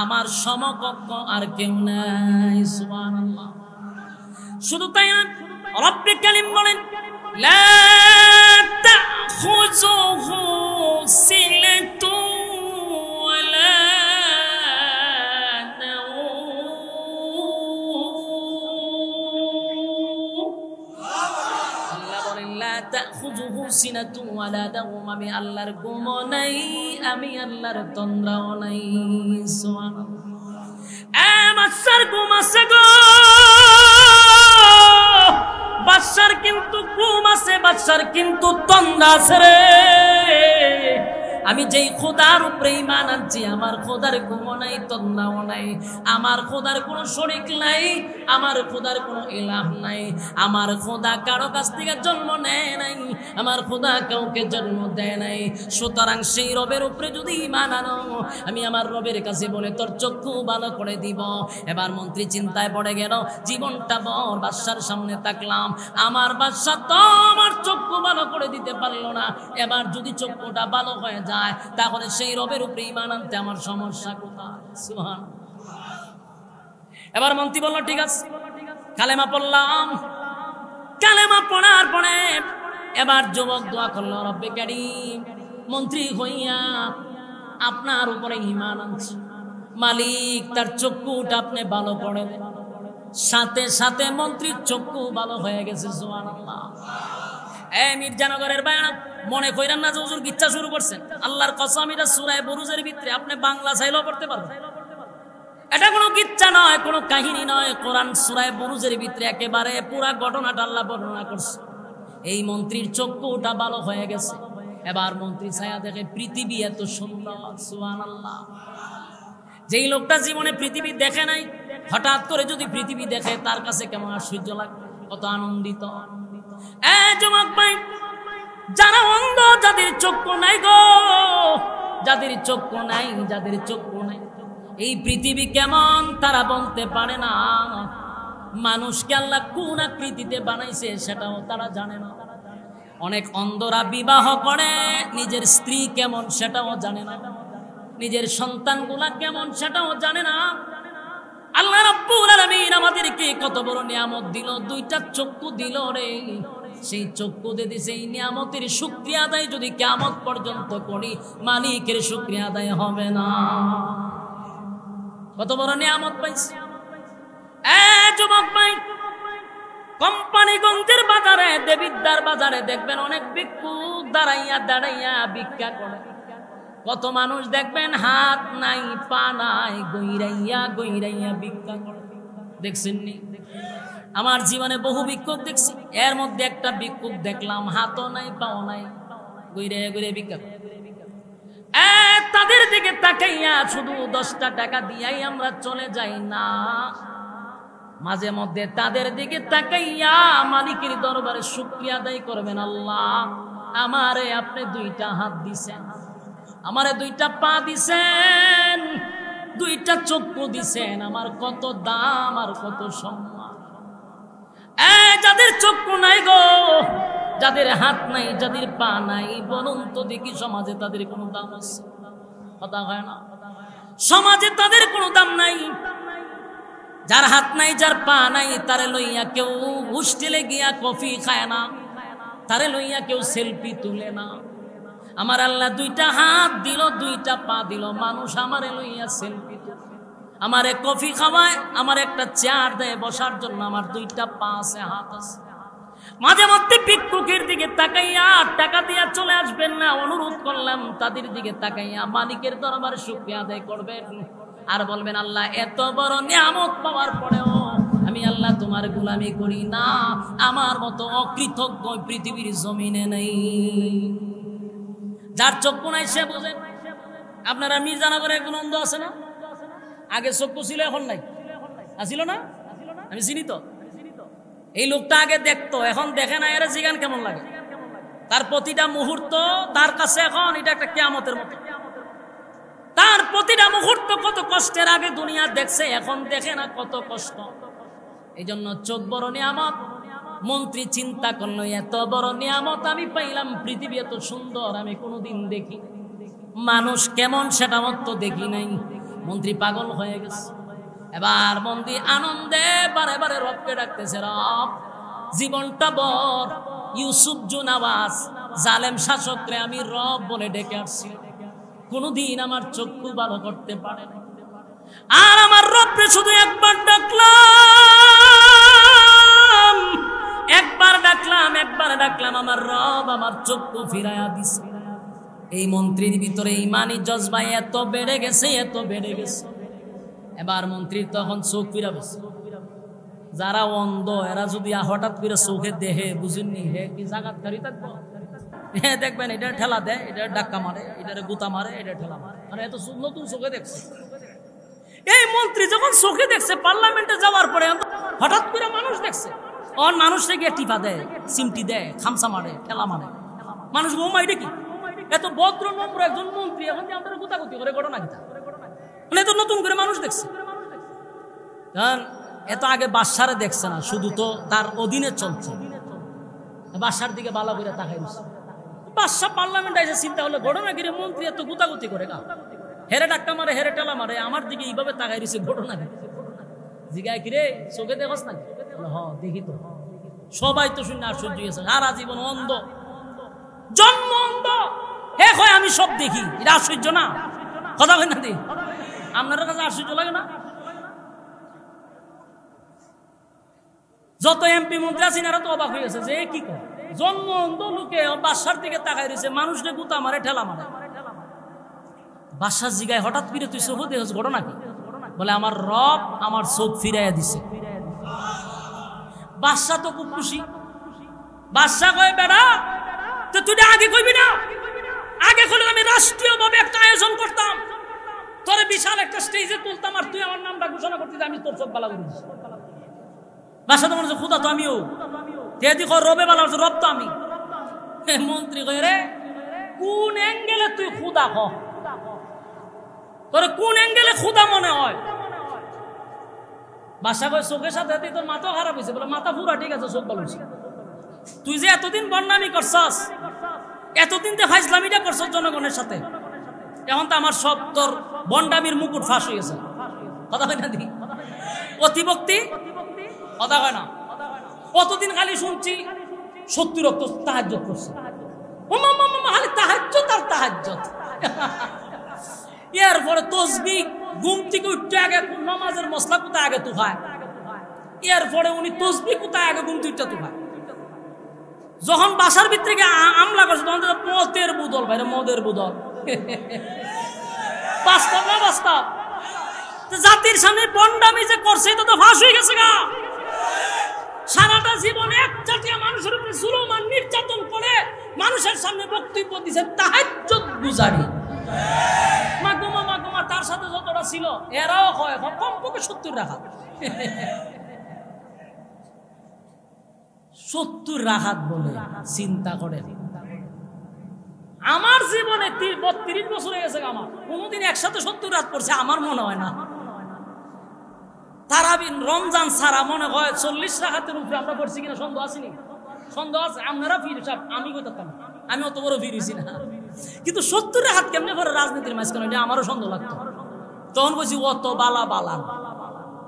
S1: আমার সমকক্ষ আর কেউ নাই শুধু তাই না রব্বে কালিম বলেন লা সিনাতু ওয়ালা আমি আল্লাহর গুম নাই আমি আল্লাহর তন্দ্রাও নাই বাদশার গুম আছে গো বাদশার কিন্তু গুম আছে বাদশার কিন্তু তন্দ্রা আছে রে আমি যেই খোদার উপরে ইমান আনছি আমার খোদার ঘুমো নাই তন্দাও নাই আমার খোদার কোনো শরিক নাই আমার খোদার কোনো ইলাম নাই আমার খোদা কারো কাছ থেকে জন্ম নেয় নাই আমার খোদা কাউকে জন্ম দেয় নাই সুতরাং সেই রবের উপরে যদি ইমান আনো আমি আমার রবের কাছে বলে তোর চক্ষু ভালো করে দিব এবার মন্ত্রী চিন্তায় পড়ে গেল জীবনটা বর বাদশার সামনে তাকলাম আমার বাদশা তো আমার চক্ষু ভালো করে দিতে পারলো না এবার যদি চক্ষুটা ভালো হয়ে যায় যায় তাহলে সেই রবের উপরে ইমান আনতে আমার সমস্যা কোথায় সুহান এবার মন্ত্রী বললো ঠিক আছে কালেমা পড়লাম কালেমা পড়ার পরে এবার যুবক দোয়া করল রব্বে কারিম মন্ত্রী হইয়া আপনার উপরে ইমান আনছে মালিক তার চক্ষুটা আপনি ভালো করে সাথে সাথে মন্ত্রীর চক্ষু ভালো হয়ে গেছে জোয়ান আল্লাহ এ মির্জানগরের বায়ানা মনে কইরান না যে হুজুর গিচ্ছা শুরু করছেন আল্লাহর কসম এটা সুরায় বরুজের ভিতরে আপনি বাংলা চাইলেও পড়তে পারবেন এটা কোনো গিচ্ছা নয় কোনো কাহিনী নয় কোরআন সুরায় বরুজের ভিতরে একেবারে পুরা ঘটনাটা আল্লাহ বর্ণনা করছে এই মন্ত্রীর চক্ষুটা ভালো হয়ে গেছে এবার মন্ত্রী ছায়া দেখে পৃথিবী এত সুন্দর যেই লোকটা জীবনে পৃথিবী দেখে নাই হঠাৎ করে যদি পৃথিবী দেখে তার কাছে কেমন আশ্চর্য লাগবে কত আনন্দিত যারা অন্ধ যাদের চক্ষু নাই গো যাদের চক্ষু নাই যাদের চক্ষু নাই এই পৃথিবী কেমন তারা বলতে পারে না মানুষকে আল্লাহ কোন আকৃতিতে বানাইছে সেটাও তারা জানে না অনেক অন্ধরা বিবাহ করে নিজের স্ত্রী কেমন সেটাও জানে না নিজের সন্তানগুলা কেমন সেটাও জানে না আল্লাহ রাব্বুল আলামিন আমাদেরকে কত বড় নিয়ামত দিল দুইটা চক্ষু দিল রে সেই চক্ষু দিতে সেই নিয়ামতের শুকরিয়া আদায় যদি কিয়ামত পর্যন্ত করি মালিকের শুকরিয়া আদায় হবে না কত বড় নিয়ামত পাইছি এ যুবক ভাই কোম্পানিগঞ্জের বাজারে দেবিদ্দার বাজারে দেখবেন অনেক বিক্ষু দাঁড়াইয়া দাঁড়াইয়া ভিক্ষা করে কত মানুষ দেখবেন হাত নাই পা নাই গইরাইয়া গইরাইয়া ভিক্ষা করে নি আমার জীবনে বহু ভিক্ষুক দেখছি এর মধ্যে একটা ভিক্ষুক দেখলাম হাতও নাই পাও নাই গইরাইয়া গৈরে ভিক্ষা করে তাদের দিকে তাকাইয়া শুধু দশটা টাকা দিয়াই আমরা চলে যাই না মাঝে মধ্যে তাদের দিকে তাকাইয়া মালিকের দরবারে শুক্রিয়া করবেন আল্লাহ আমারে আপনি দুইটা হাত দিছেন আমারে দুইটা পা দিছেন দুইটা চক্ষু দিছেন আমার কত দাম আর কত সম্মান এ যাদের চক্ষু নাই গো যাদের হাত নাই যাদের পা নাই বরং তো দেখি সমাজে তাদের কোনো দাম আছে কথা হয় না সমাজে তাদের কোনো দাম নাই যার হাত নাই যার পা নাই তারে লইয়া কেউ হোস্টেলে গিয়া কফি খায় না তারে লইয়া কেউ সেলফি তুলে না আমার আল্লাহ দুইটা হাত দিল দুইটা পা দিল মানুষ আমার লইয়া সেলফি আমার এক কফি খাওয়ায় আমার একটা চেয়ার দেয় বসার জন্য আমার দুইটা পা আছে হাত আছে মাঝে মধ্যে ভিক্ষুকের দিকে তাকাইয়া টাকা দিয়া চলে আসবেন না অনুরোধ করলাম তাদের দিকে তাকাইয়া মালিকের দরবার শুক্রিয়া আদায় করবেন আর বলবেন আল্লাহ এত বড় নিয়ামত পাওয়ার পরেও আমি আল্লাহ তোমার গুলামি করি না আমার মতো অকৃতজ্ঞ পৃথিবীর জমিনে নেই যার চক্ষু নাই সে বোঝে আপনারা মির্জানগরে একজন অন্ধ আছে না আগে চক্ষু ছিল এখন নাই আসিল না আমি চিনি তো এই লোকটা আগে দেখতো এখন দেখে না এর জিগান কেমন লাগে তার প্রতিটা মুহূর্ত তার কাছে এখন এটা একটা কেয়ামতের মতো তার প্রতিটা মুহূর্ত কত কষ্টের আগে দুনিয়া দেখছে এখন দেখে না কত কষ্ট এই জন্য চোখ বড় নিয়ামত মন্ত্রী চিন্তা করলো এত বড় নিয়ামত আমি পাইলাম পৃথিবী এত সুন্দর আমি কোনোদিন দেখি মানুষ কেমন সেটা মত দেখি নাই মন্ত্রী পাগল হয়ে গেছে এবার মন্ত্রী আনন্দে বারে বারে রবকে ডাকতেছে রব জীবনটা বর ইউসুফ জুন আওয়াজ জালেম শাসকরে আমি রব বলে ডেকে আসছি কোনোদিন আমার চক্ষু ভালো করতে পারে আর আমার রবকে শুধু একবার ডাকলাম চক্ষু ফিরাইয়া দিছে এই মন্ত্রীর ভিতরে ইমানি জজবা এত বেড়ে গেছে এত বেড়ে গেছে এবার মন্ত্রীর তখন চোখ যারা অন্ধ এরা যদি হঠাৎ করে চোখে দেহে বুঝেননি হে কি জাগাত থাকবো হ্যাঁ দেখবেন এটা ঠেলা দেয় এটা ডাক্কা মারে এটারে গুতা মারে এটা ঠেলা মারে মানে এত নতুন চোখে দেখছে এই মন্ত্রী যখন চোখে দেখছে পার্লামেন্টে যাওয়ার পরে হঠাৎ করে মানুষ দেখছে অন মানুষ থেকে টিপা দেয় চিমটি দেয় খামসা মারে ঠেলা মারে মানুষ ঘুমা এটা কি এত ভদ্র নম্র একজন মন্ত্রী এখন যে আমরা গুতাগুতি করে ঘটনা কিতা মানে এত নতুন করে মানুষ দেখছে কারণ এত আগে বাদশারে দেখছে না শুধু তো তার অধীনে চলছে বাদশার দিকে বালা করে তাকাই বাদশাহ পার্লামেন্ট এসে চিন্তা হলে ঘটনা গিরে মন্ত্রী এত গুতাগুতি করে গা হেরে ডাক্তা মারে হেরে টেলা মারে আমার দিকে এইভাবে তাকাই দিছে ঘটনা জিগায় কিরে চোখে দেখস না হ দেখি তো সবাই তো শুনে আশ্চর্য হয়েছে সারা জীবন অন্ধ জন্ম অন্ধ হে হয় আমি সব দেখি এটা আশ্চর্য না কথা হয় না দি আপনার কাছে আশ্চর্য লাগে না যত এমপি মন্ত্রী আছেন এরা তো অবাক হয়ে গেছে যে কি কর জন্ম অন্ধ লোকে বাদশার দিকে দিয়েছে মানুষ মানুষকে গুতা মারে ঠেলা মারে বাসার জিগায় হঠাৎ ফিরে তুই চোখ দেহ ঘটনা কি বলে আমার রব আমার চোখ ফিরাইয়া দিছে বাদশাহ তো খুব খুশি বাদশাহ কয়ে বেড়া তো তুই আগে কইবি না আগে হলে আমি রাষ্ট্রীয়ভাবে একটা আয়োজন করতাম তোর বিশাল একটা স্টেজে তুলতাম আর তুই আমার নামটা ঘোষণা করতে আমি তোর সব বালা করিস বাসা তোমার খুদা তো আমিও যেহেতু রবে বালা রব তো আমি মন্ত্রী কয়ে রে কোন অ্যাঙ্গেলে তুই খুদা হ তোর কোন অ্যাঙ্গেলে খুদা মনে হয় বাসা কয়ে চোখের সাথে তোর মাথা খারাপ হয়েছে বলে মাথা পুরা ঠিক আছে চোখ ভালো হয়েছে তুই যে এতদিন বন্যামি করছাস এতদিন তো ফাইজলামিটা করছস জনগণের সাথে এখন তো আমার সব তোর বন্ডামির মুকুট ফাঁস হয়ে গেছে কথা হয় না দি অতিভক্তি কথা হয় না কতদিন খালি শুনছি সত্যি রক্ত তাহাজ করছে খালি তাহাজ আর এরপরে আগে মশলা আগে উনি তসবি কোথায় আগে গুমতি থেকে উঠতে যখন বাসার ভিতরে আমলা করছে তখন মতের বুদল ভাই মদের বুদল বাস্তব না বাস্তব জাতির সামনে পন্ডামি যে করছে এটা তো ফাঁস হয়ে গেছে গা সারাটা জীবন এক জাতীয় মানুষের উপরে জুলুম আর নির্যাতন করে মানুষের সামনে বক্তব্য দিছে তাহাজ্জুদ গুজারি মা গোমা মা তার সাথে যতটা ছিল এরাও হয় কমপক্ষে সত্তর রাখা সত্তর রাহাত বলে চিন্তা করেন আমার জীবনে বত্রিশ বছর হয়ে গেছে আমার কোনোদিন একসাথে সত্তর রাত পড়ছে আমার মনে হয় না তারাবিন রমজান সারা মনে হয় চল্লিশ রাখাতের উপরে আমরা পড়ছি কিনা সন্দেহ আসেনি সন্দেহ আছে আপনারা ফিরে সাপ আমি কোথাও আমি অত বড় ফিরেছি না কিন্তু সত্তর হাত কেমনে করে রাজনীতির মাঝখানে এটা আমারও সন্দেহ লাগতো তখন বলছি অত বালা বালা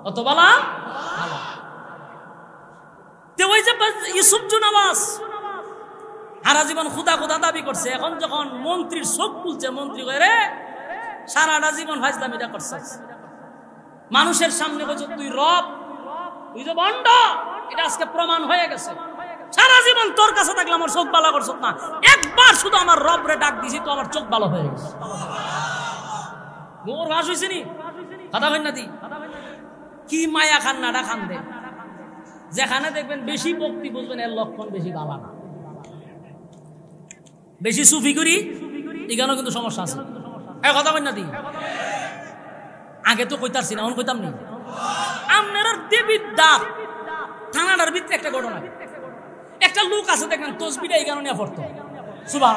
S1: অত বালা বালা তে ওই যে ইউসুফ জুনাওয়াজ সারা জীবন খুদা খুদা দাবি করছে এখন যখন মন্ত্রীর চোখ খুলছে মন্ত্রী করে সারাটা জীবন ভাইস এটা করছে মানুষের সামনে বলছে তুই রব তুই যে বন্ড এটা আজকে প্রমাণ হয়ে গেছে সারা জীবন তোর কাছে থাকলে আমার চোখ ভালো করছত না একবার শুধু আমার রব রে ডাক দিছি তো আমার চোখ ভালো হয়ে গেছে মোর ভাস হয়েছে নি কথা হইনা দি কি মায়া খান্নাটা খান দে যেখানে দেখবেন বেশি ভক্তি বুঝবেন এর লক্ষণ বেশি বাবা না বেশি সুফি করি এখানেও কিন্তু সমস্যা আছে এক কথা বলেন না দি আগে তো কইতারছি না এখন কইতাম নি আপনার দেবীর দাপ থানাটার ভিতরে একটা ঘটনা একটা লোক আছে দেখেন তসবিটা এই কারণে পড়তো সুবাহ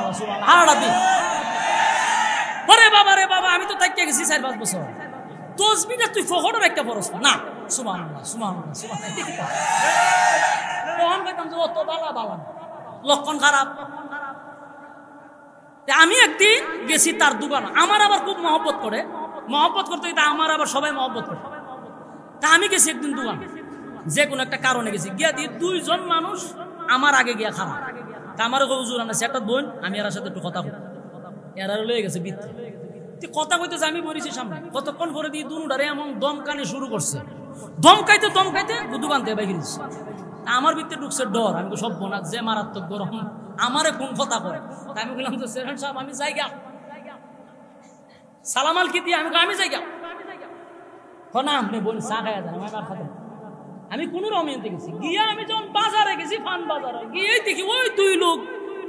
S1: ওরে বাবা রে বাবা আমি তো থাকিয়ে গেছি চার পাঁচ বছর তসবিটা তুই ফখরও একটা পড়স না আমি একটি গেছি তার দোকান আমার আবার খুব মহব্বত করে মহব্বত করতে তা আমার আবার সবাই মহব্বত করে তা আমি গেছি একদিন দোকান যে কোনো একটা কারণে গেছি গিয়া দিয়ে দুইজন মানুষ আমার আগে গিয়া খারাপ আমার আমারও হুজুর একটা বোন আমি এর সাথে একটু কথা বলি গেছে বৃত্তি কথা কইতেছে আমি বলেছি সামনে কতক্ষণ করে দিয়ে দুনুডারে এমন দম কানে শুরু করছে দমকাইতে দমকাইতে বুধবান থেকে বাইকে আমার ভিতরে ঢুকছে ডর আমি সব বোনার যে মারাত্মক গরম আমারে কোন কথা কয় আমি বললাম তো সেরেন সাহেব আমি যাই গা সালামাল কি দিয়ে আমি আমি যাই গা না আপনি বোন চা খাই যান আমি আর খাতেন আমি কোনো রমিয়াতে গেছি গিয়ে আমি যখন বাজারে গেছি ফান বাজারে গিয়ে দেখি ওই দুই লোক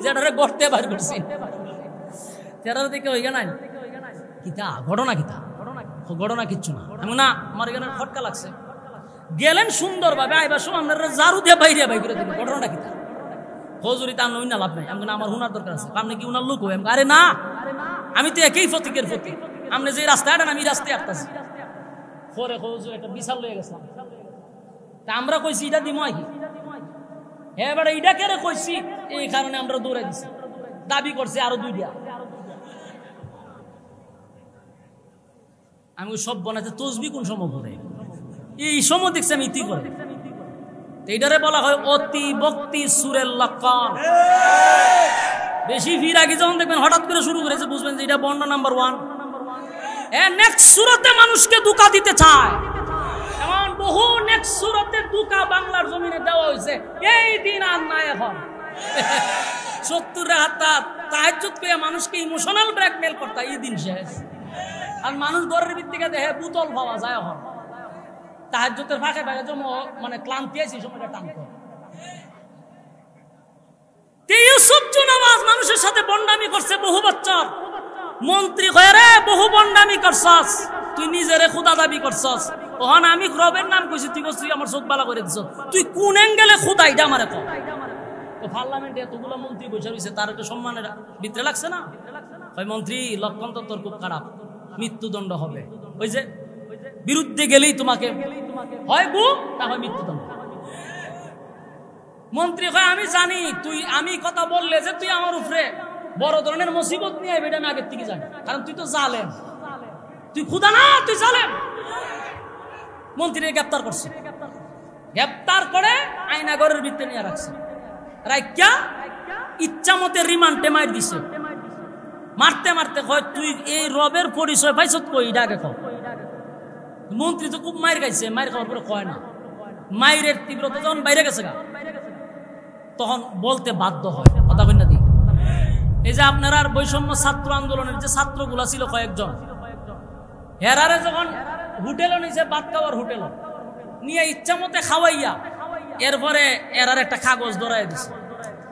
S1: যেটারে গড়তে বার করছি তেরারে দেখে ওই নাই কিতা ঘটনা কিতা ঘটনা কিচ্ছু না এমন না আমার এখানে ফটকা লাগছে গেলেন সুন্দরভাবে আইবার সময় আপনারা জারু দিয়ে বাইরে বাই করে দিবেন ঘটনাটা কি হজুরি তার নই না লাভ নাই আমি আমার হুনার দরকার আছে আপনি কি উনার লোক হই আরে না আমি তো একই ফতিকের ফতি আপনি যে রাস্তায় আটেন আমি রাস্তায় আটতাছি পরে হজুর একটা বিশাল লয়ে গেছিলাম তা আমরা কইছি এটা দিময় কি হ্যাঁ এবার এইটা কেড়ে কইছি এই কারণে আমরা দৌড়াই দিছি দাবি করছে আরো দুইটা আমি ওই সব বানাতে তসবি কোন সময় করে এই সম দেখছি আমি ইতি করে এইটারে বলা হয় অতি বক্তি সুরের লক্ষণ বেশি ভিড় আগে যখন দেখবেন হঠাৎ করে শুরু করেছে বুঝবেন যে এটা বন্ড নাম্বার ওয়ান নেক্সট সুরতে মানুষকে দুকা দিতে চায় এমন বহু নেক্সট সুরতে দুকা বাংলার জমিনে দেওয়া হয়েছে এই দিন আর নাই এখন সত্তরের হাত তাহাজুত করে মানুষকে ইমোশনাল ব্ল্যাকমেল করতে এই দিন শেষ কারণ মানুষ গরের ভিত্তিকে দেহে বুতল ভাবা যায় এখন তাহাজ্যতের ফাঁকে ফাঁকে জম মানে ক্লান্তি আছে সময়টা টান মানুষের সাথে করছে বহু বহু তুই খুদা দাবি আমি তুই তুই সম্মানের ভিতরে লাগছে না মন্ত্রী লক্ষণ তো তোর খুব খারাপ মৃত্যুদণ্ড হবে ওই যে বিরুদ্ধে গেলেই তোমাকে হয় বু তা হয় মৃত্যুদণ্ড মন্ত্রী হয় আমি জানি তুই আমি কথা বললে যে তুই আমার উপরে বড় ধরনের মুসিবত নিয়ে আসবে এটা আমি আগের থেকে জানি কারণ তুই তো জালেম তুই খুদা না তুই জালেম মন্ত্রীরে গ্রেপ্তার করছে গ্রেপ্তার করে আইনাগরের ভিতরে নিয়ে রাখছে রাইকা ইচ্ছা মতে রিমান্ডে মার দিছে মারতে মারতে কয় তুই এই রবের পরিচয় পাইছ কই ডাকে কো মন্ত্রী তো খুব মায়ের গাইছে মায়ের খাওয়ার পরে কয় না মায়ের তীব্রতা যখন বাইরে গেছে গা তখন বলতে বাধ্য হয় কথা কন্যা দি এই যে আপনার আর বৈষম্য ছাত্র আন্দোলনের যে ছাত্রগুলা ছিল কয়েকজন হেরারে যখন হোটেলও নিয়েছে বাদ খাওয়ার হোটেল নিয়ে ইচ্ছা মতে খাওয়াইয়া এরপরে এরার একটা কাগজ ধরাই দিছে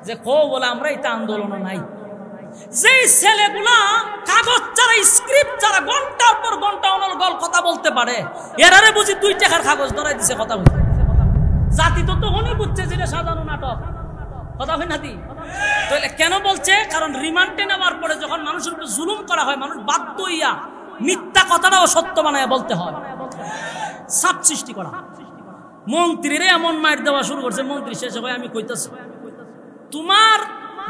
S1: যে কো বলে আমরা এটা আন্দোলনও নাই যেই ছেলেগুলা কাগজ ছাড়া স্ক্রিপ্ট ছাড়া ঘন্টার পর ঘন্টা গল কথা বলতে পারে এরারে বুঝি দুই টাকার কাগজ ধরাই দিছে কথা বলতে জাতি তো তখনই বুঝছে যেটা সাধারণ নাটক কথা হয় নাতি তাহলে কেন বলছে কারণ রিমান্ডে নেওয়ার পরে যখন মানুষের উপর জুলুম করা হয় মানুষ বাধ্য হইয়া মিথ্যা কথাটাও সত্য বানায় বলতে হয় সাপ সৃষ্টি করা মন্ত্রীরে এমন মায়ের দেওয়া শুরু করছে মন্ত্রী শেষ হয় আমি কইতেছি তোমার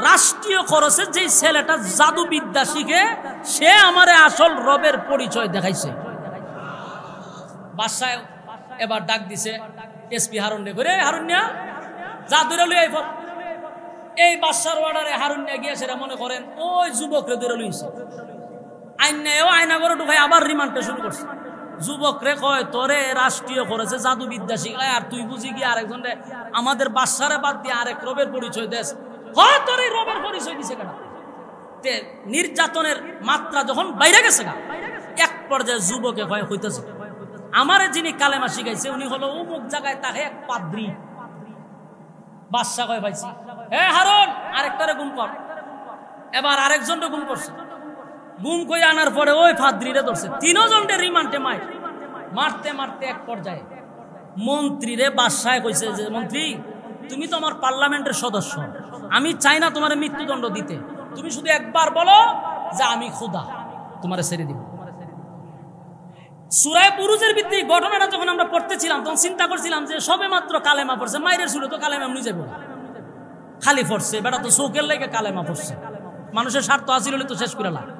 S1: রাষ্ট্রীয় খরচে যে ছেলেটা জাদুবিদ্যা শিখে সে আমারে আসল রবের পরিচয় দেখাইছে বাসায় এবার ডাক দিছে এসপি হারুন করে হারুনিয়া যা ধরে লই আইব এই বাচ্চার অর্ডারে হারুনিয়া গিয়া সেটা মনে করেন ওই যুবকরে ধরে লইছে আইনায়ও আয়না করে ঢুকাই আবার রিমান্ডে শুরু করছে যুবক রে কয় তোরে রাষ্ট্রীয় করেছে বিদ্যা শিখায় আর তুই বুঝি গিয়ে আরেকজন আমাদের বাচ্চারে বাদ দিয়ে আরেক রবের পরিচয় দেশ হয় রবের পরিচয় দিছে নির্যাতনের মাত্রা যখন বাইরে গেছে না এক পর্যায়ে যুবকে ভয় হইতেছে আমারে যিনি কালেমা শিখাইছে উনি হলো অমুক জায়গায় তাহে এক পাদ্রি বাদশা কয় হে হারন আরেকটারে গুম কর এবার আরেকজনটা গুম করছে গুম করে আনার পরে ওই ফাদ্রি রে ধরছে রে রিমান্ডে মাই মারতে মারতে এক পর্যায়ে রে বাদশায় কইছে যে মন্ত্রী তুমি তো আমার পার্লামেন্টের সদস্য আমি চাই না তোমার মৃত্যুদণ্ড দিতে তুমি শুধু একবার বলো যে আমি খুদা তোমার সেরে দিব সুরায় পুরুষের ভিত্তি ঘটনাটা যখন আমরা পড়তেছিলাম তখন চিন্তা করছিলাম যে সবে মাত্র কালেমা পড়ছে মায়ের সুরে তো কালেমা এমনি যাবে খালি পড়ছে বেটা তো চোখের লেগে কালেমা পড়ছে মানুষের স্বার্থ আসিল তো শেষ করে লাগে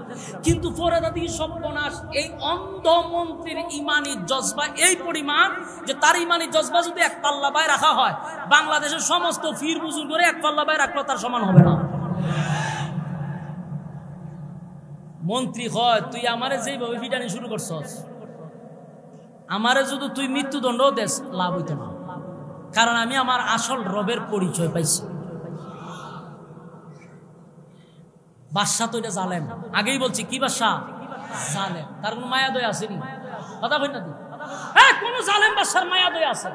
S1: কিন্তু ফোরাদা দাদি সর্বনাশ এই অন্ধ মন্ত্রীর ইমানি জজবা এই পরিমাণ যে তার ইমানি জজবা যদি এক পাল্লা বাই রাখা হয় বাংলাদেশের সমস্ত ফির বুজুর করে এক পাল্লা বাই রাখলে তার সমান হবে না মন্ত্রী হয় তুই আমারে যেভাবে ফিডানি শুরু করছস আমারে যদি তুই মৃত্যুদণ্ড দেশ লাভ হইত না কারণ আমি আমার আসল রবের পরিচয় পাইছি বাদশাহ তো এটা জালেম আগেই বলছি কি বাদশাহ জালেম তার কোনো মায়া দয়া আসেনি কথা বল না হ্যাঁ কোনো জালেম বাদশার মায়া দয়া আছে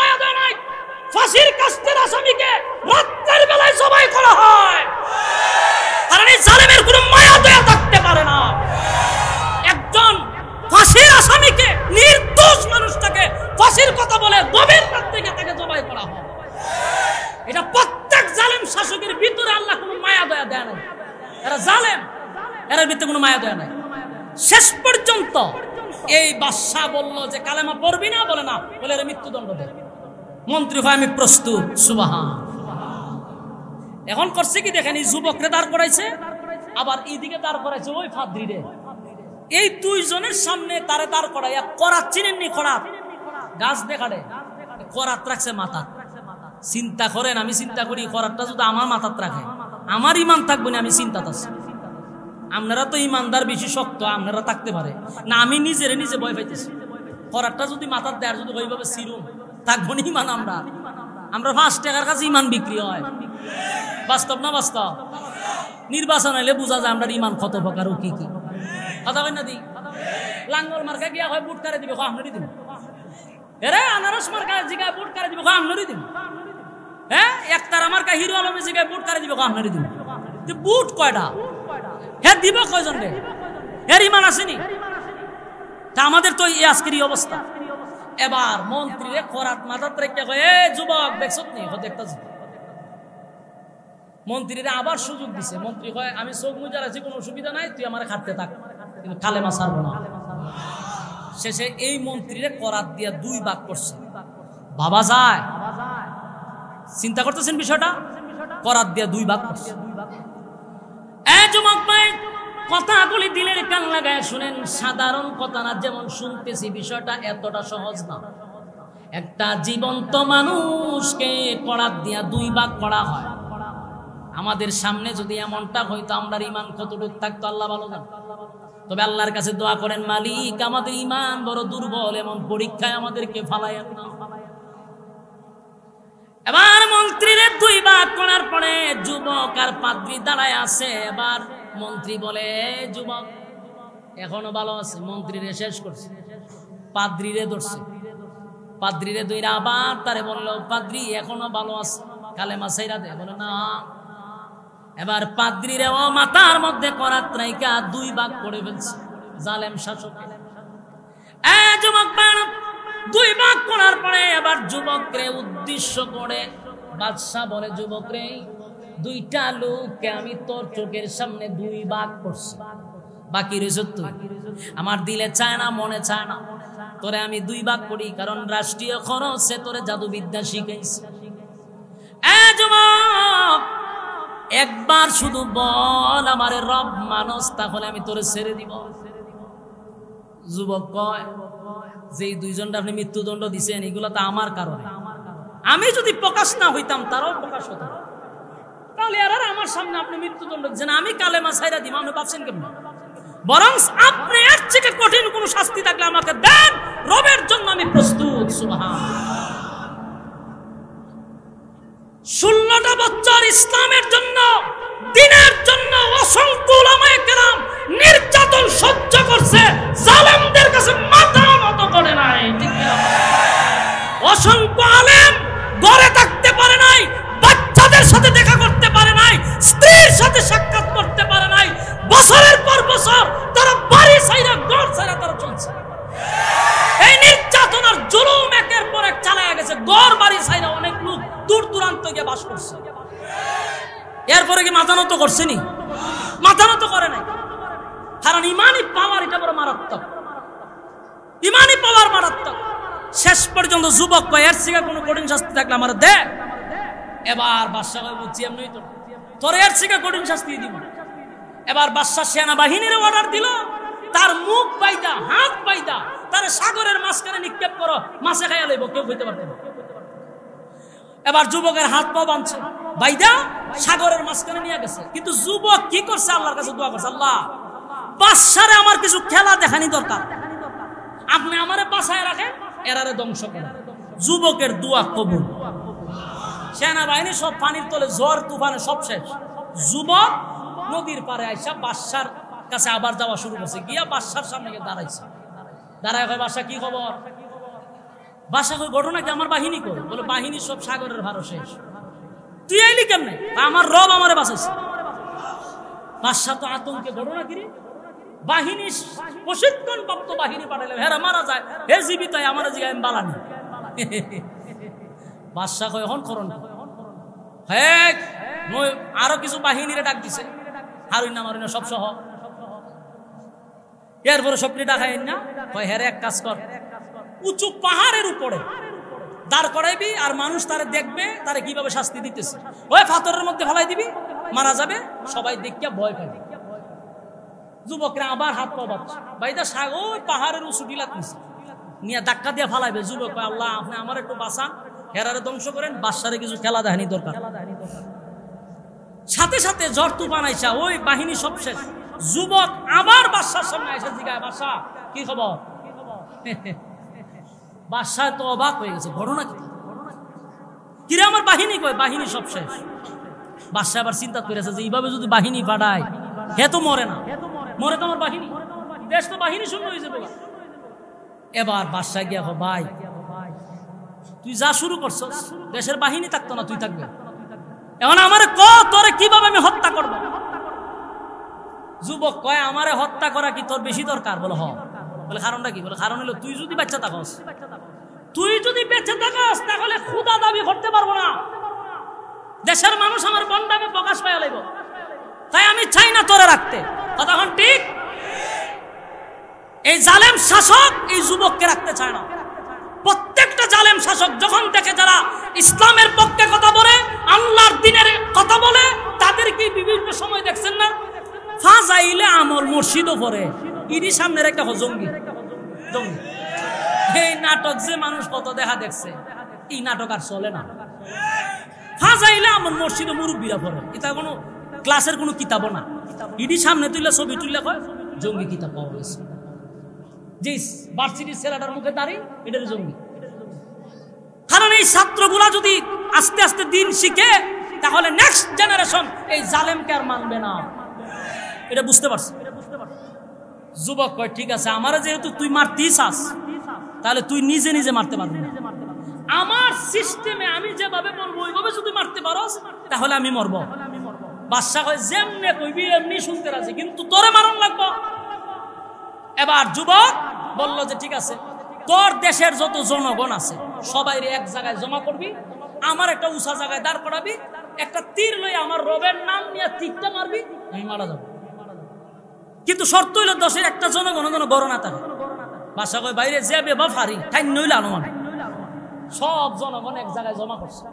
S1: মায়া দয়া নাই ফাঁসির কাস্তের আসামিকে রাত্রের বেলায় জবাই করা হয় কারণ এই জালেমের কোনো মায়া দয়া বাদশাহ বলল যে কালেমা পড়বি না বলে না বলে এর মৃত্যুদণ্ড দে মন্ত্রী ভাই আমি প্রস্তুত সুবাহা এখন করছে কি দেখেন এই যুবকরে দাঁড় করাইছে আবার এইদিকে দাঁড় করাইছে ওই ফাদ্রি রে এই দুইজনের সামনে তারে দাঁড় করাইয়া করাত চিনেননি করাত গাছ দেখাড়ে করাত রাখছে মাথা চিন্তা করেন আমি চিন্তা করি করাতটা যদি আমার মাথাত রাখে আমার ইমান থাকবে না আমি চিন্তা আছি আপনারা তো ইমানদার বেশি শক্ত আপনারা থাকতে পারে না আমি নিজের নিজে ভয় পাইতেছি করারটা যদি মাথার দেয়ার যদি ওইভাবে সিরুম থাকবো না ইমান আমরা আমরা পাঁচ টাকার কাছে ইমান বিক্রি হয় বাস্তব না বাস্তব নির্বাচন হইলে বোঝা যায় আমরা ইমান কত প্রকার ও কি কি কথা কই না দি লাঙ্গল মার্কা গিয়া হয় বুট কারে দিবে আমনারই দিবে এরে আনারস মার্কা জিগা বুট কারে দিবে আমনারই দিবে হ্যাঁ আমার কা হিরো আলমে জিগা বুট কারে দিবে আমনারই দিবে বুট কয়টা হ্যাঁ দিব কয়জন রে এর ইমান আসেনি তা আমাদের তো আজকের অবস্থা এবার মন্ত্রী করাত মাথাত রেখে কয়ে যুবক দেখছত নি হতে একটা আবার সুযোগ দিছে মন্ত্রী কয় আমি চোখ মুজার আছি কোনো অসুবিধা নাই তুই আমার খাটতে থাক কিন্তু কালেমা ছাড়বো না শেষে এই মন্ত্রীরে করাত দিয়া দুই ভাগ করছে বাবা যায় চিন্তা করতেছেন বিষয়টা করাত দিয়া দুই ভাগ করছে কথা বলে দিলের কান লাগায় শুনেন সাধারণ কথা না যেমন শুনতেছি বিষয়টা এতটা সহজ না একটা জীবন্ত মানুষকে করার দিয়া দুই ভাগ করা হয় আমাদের সামনে যদি এমনটা হইতো আমরা ইমান কতটুক থাকতো আল্লাহ ভালো না তবে আল্লাহর কাছে দোয়া করেন মালিক আমাদের ইমান বড় দুর্বল এমন পরীক্ষায় আমাদেরকে ফালাই এবার মন্ত্রীরে দুই ভাগ করার পরে যুবক আর পাদ্রী দাঁড়ায় আছে এবার মন্ত্রী বলে যুবক এখনো ভালো আছে রে শেষ করছে রে ধরছে পাদ্রিরে দইরা আবার তারে বললো পাদ্রি এখনো ভালো আছে কালে মাসাইরা দে বলে না এবার রে ও মাতার মধ্যে করাত নাইকা দুই ভাগ করে ফেলছে জালেম শাসক যুবক দুই ভাগ করার পরে এবার রে উদ্দেশ্য করে বাদশাহ বলে যুবক রে দুইটা লোককে আমি তোর চোখের সামনে দুই ভাগ করছি বাকি রয়েছ তুই আমার দিলে চায় না মনে চায় না তোরে আমি দুই ভাগ করি কারণ রাষ্ট্রীয় খরচে তোরে জাদুবিদ্যা শিখেছি একবার শুধু বল আমার রব মানুষ তাহলে আমি তোরে ছেড়ে দিব যুবক কয় যে দুইজনটা আপনি মৃত্যুদণ্ড দিছেন এগুলো তো আমার কারণে আমি যদি প্রকাশ না হইতাম তারাও প্রকাশ হতো তাহলে আর আমার সামনে আপনি মৃত্যুদণ্ড যেন আমি কালেমা মাসাইরা দিব আপনি ভাবছেন কেমন বরং আপনি এর থেকে কঠিন কোনো শাস্তি থাকলে আমাকে দেন রবের জন্য আমি প্রস্তুত সুবহান ষোলোটা বছর ইসলামের জন্য কোনো কঠিন শাস্তি থাকলে আমার দে এবার বাদশাহ বুঝছি এমনি তো তোর এর থেকে কঠিন শাস্তি দিব এবার বাদশাহ সেনাবাহিনীর অর্ডার দিল তার মুখ পাইতা হাত পাইতা তার সাগরের মাঝখানে নিক্ষেপ করো মাছে খাইয়া লইব কেউ হইতে পারবে না এবার যুবকের হাত পা বাঁধছে বাইদা সাগরের মাঝখানে নিয়ে গেছে কিন্তু যুবক কি করছে আল্লাহর কাছে দোয়া করছে আল্লাহ বাদশারে আমার কিছু খেলা দেখানি দরকার আপনি আমারে বাসায় রাখেন এরারে ধ্বংস করেন যুবকের দোয়া কবুল সেনাবাহিনী সব পানির তলে জ্বর তুফানে সব শেষ যুবক নদীর পারে আইসা বাদশার কাছে আবার যাওয়া শুরু করছে গিয়া বাদশার সামনে গিয়ে দাঁড়াইছে দাঁড়ায় হয় বাদশা কি খবর বাসা কই ঘটনা কি আমার বাহিনী কই বলে বাহিনী সব সাগরের ভারো শেষ তুই আইলি কেমনে আমার রব আমারে বাঁচাইছে বাদশা তো আতঙ্কে ঘটনা কিরে বাহিনী প্রশিক্ষণ প্রাপ্ত বাহিনী পাঠাইলে হেরা মারা যায় হে জীবিত আমার জিগায় বালানি বাদশাহ কয় এখন করণ আরো কিছু বাহিনীরে ডাক দিছে হারুইনা মারুইনা সব সহ এরপরে স্বপ্নে ডাকাইন না কয় হ্যাঁ এক কাজ কর উঁচু পাহাড়ের উপরে দাঁড় করাইবি আর মানুষ তারে দেখবে তারে কিভাবে শাস্তি দিতেছে ওই ফাতরের মধ্যে ফলাই দিবি মারা যাবে সবাই দেখিয়া ভয় পাবে যুবকরা আবার হাত পাওয়া বাচ্চা ভাইদা সাগর পাহাড়ের উঁচু ডিলাত নিছে নিয়ে ধাক্কা দিয়ে ফালাইবে যুবক আল্লাহ আপনি আমার একটু বাসান হেরারে ধ্বংস করেন বাসারে কিছু খেলা দেখানি দরকার সাথে সাথে জ্বর তু আইসা ওই বাহিনী সব শেষ যুবক আবার বাসার সামনে আইসা জিগায় বাসা কি খবর বাসায় তো অবাক হয়ে গেছে ঘটনা কি কিরে আমার বাহিনী কয় বাহিনী সব শেষ বাসায় আবার চিন্তা করেছে যে এইভাবে যদি বাহিনী বাড়ায় হে তো মরে না মরে তো আমার বাহিনী দেশ তো বাহিনী শূন্য হয়ে যাবে এবার বাদশাহ গিয়া ভাই তুই যা শুরু করছো দেশের বাহিনী থাকতো না তুই থাকবে এখন আমার ক তোরে কিভাবে আমি হত্যা করব যুবক কয় আমারে হত্যা করা কি তোর বেশি দরকার বলে হ বলে কারণটা কি বলে কারণ হলো তুই যদি বাচ্চা থাকস তুই যদি বেঁচে থাকস তাহলে খুদা দাবি করতে পারবো না দেশের মানুষ আমার বন্ডামে প্রকাশ পাইয়া লাগব তাই আমি চাই না তোরে রাখতে কথা ঠিক এই জালেম শাসক এই যুবককে রাখতে চায় না প্রত্যেকটা জালেম শাসক যখন দেখে যারা ইসলামের পক্ষে কথা বলে আল্লাহর দিনের কথা বলে তাদের কি বিভিন্ন সময় দেখছেন না ফাজাইলে আমল মসজিদও পড়ে ইরি সামনের একটা হজঙ্গি জঙ্গি এই নাটক যে মানুষ কত দেখা দেখছে এই নাটক আর চলে না ফাজাইলে আমল মসজিদে মুরব্বীরা পরে এটা কোনো ক্লাসের কোনো কিতাবও না ইডি সামনে তুললে ছবি তুললে কয় জঙ্গি কিতাব পাওয়া গেছে যে ভার্সিটির ছেলেটার মুখে দাঁড়িয়ে এটার জঙ্গি কারণ এই ছাত্রগুলা যদি আস্তে আস্তে দিন শিখে তাহলে নেক্সট জেনারেশন এই জালেমকে আর মানবে না এটা বুঝতে পারছি যুবক কয় ঠিক আছে আমার যেহেতু তুই মারতিস আস তাহলে তুই নিজে নিজে মারতে পারবি না আমার সিস্টেমে আমি যেভাবে বলবো ওইভাবে যদি মারতে পারস তাহলে আমি মরবো বাদশাহ যেমনে কইবি এমনি শুনতে রাজি কিন্তু তোরে মারণ লাগবো এবার যুবক বলল যে ঠিক আছে তোর দেশের যত জনগণ আছে সবাই এক জায়গায় জমা করবি আমার একটা উঁচা জায়গায় দাঁড় করাবি একটা তীর লই আমার রবের নাম নিয়ে তীরটা মারবি আমি মারা যাবো কিন্তু শর্ত হইল দশের একটা জনগণ যেন বড় না তার বাসা কই বাইরে যাবে বা ফারি ঠাইন নইল আনুমান সব জনগণ এক জায়গায় জমা করছে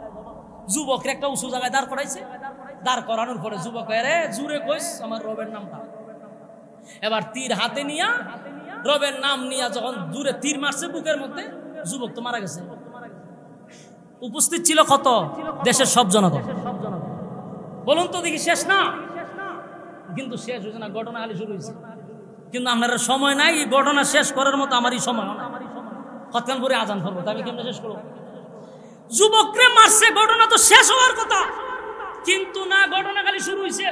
S1: যুবকের একটা উঁচু জায়গায় দাঁড় করাইছে দাঁড় করানোর পরে যুবক যুবকের জুড়ে কইস আমার রবের নামটা এবার তীর হাতে নিয়া রবের নাম নিয়া যখন দূরে তীর মারছে বুকের মধ্যে যুবক তো মারা গেছে উপস্থিত ছিল কত দেশের সব জনগণ বলুন তো দেখি শেষ না কিন্তু শেষ হয়েছে না ঘটনা খালি শুরু হয়েছে কিন্তু আপনার সময় নাই এই ঘটনা শেষ করার মতো আমারই সময় না হত্যানপুরে আজান করবো আমি কেমনে শেষ করবো যুবকরে মারছে ঘটনা তো শেষ হওয়ার কথা কিন্তু না ঘটনা খালি শুরু হয়েছে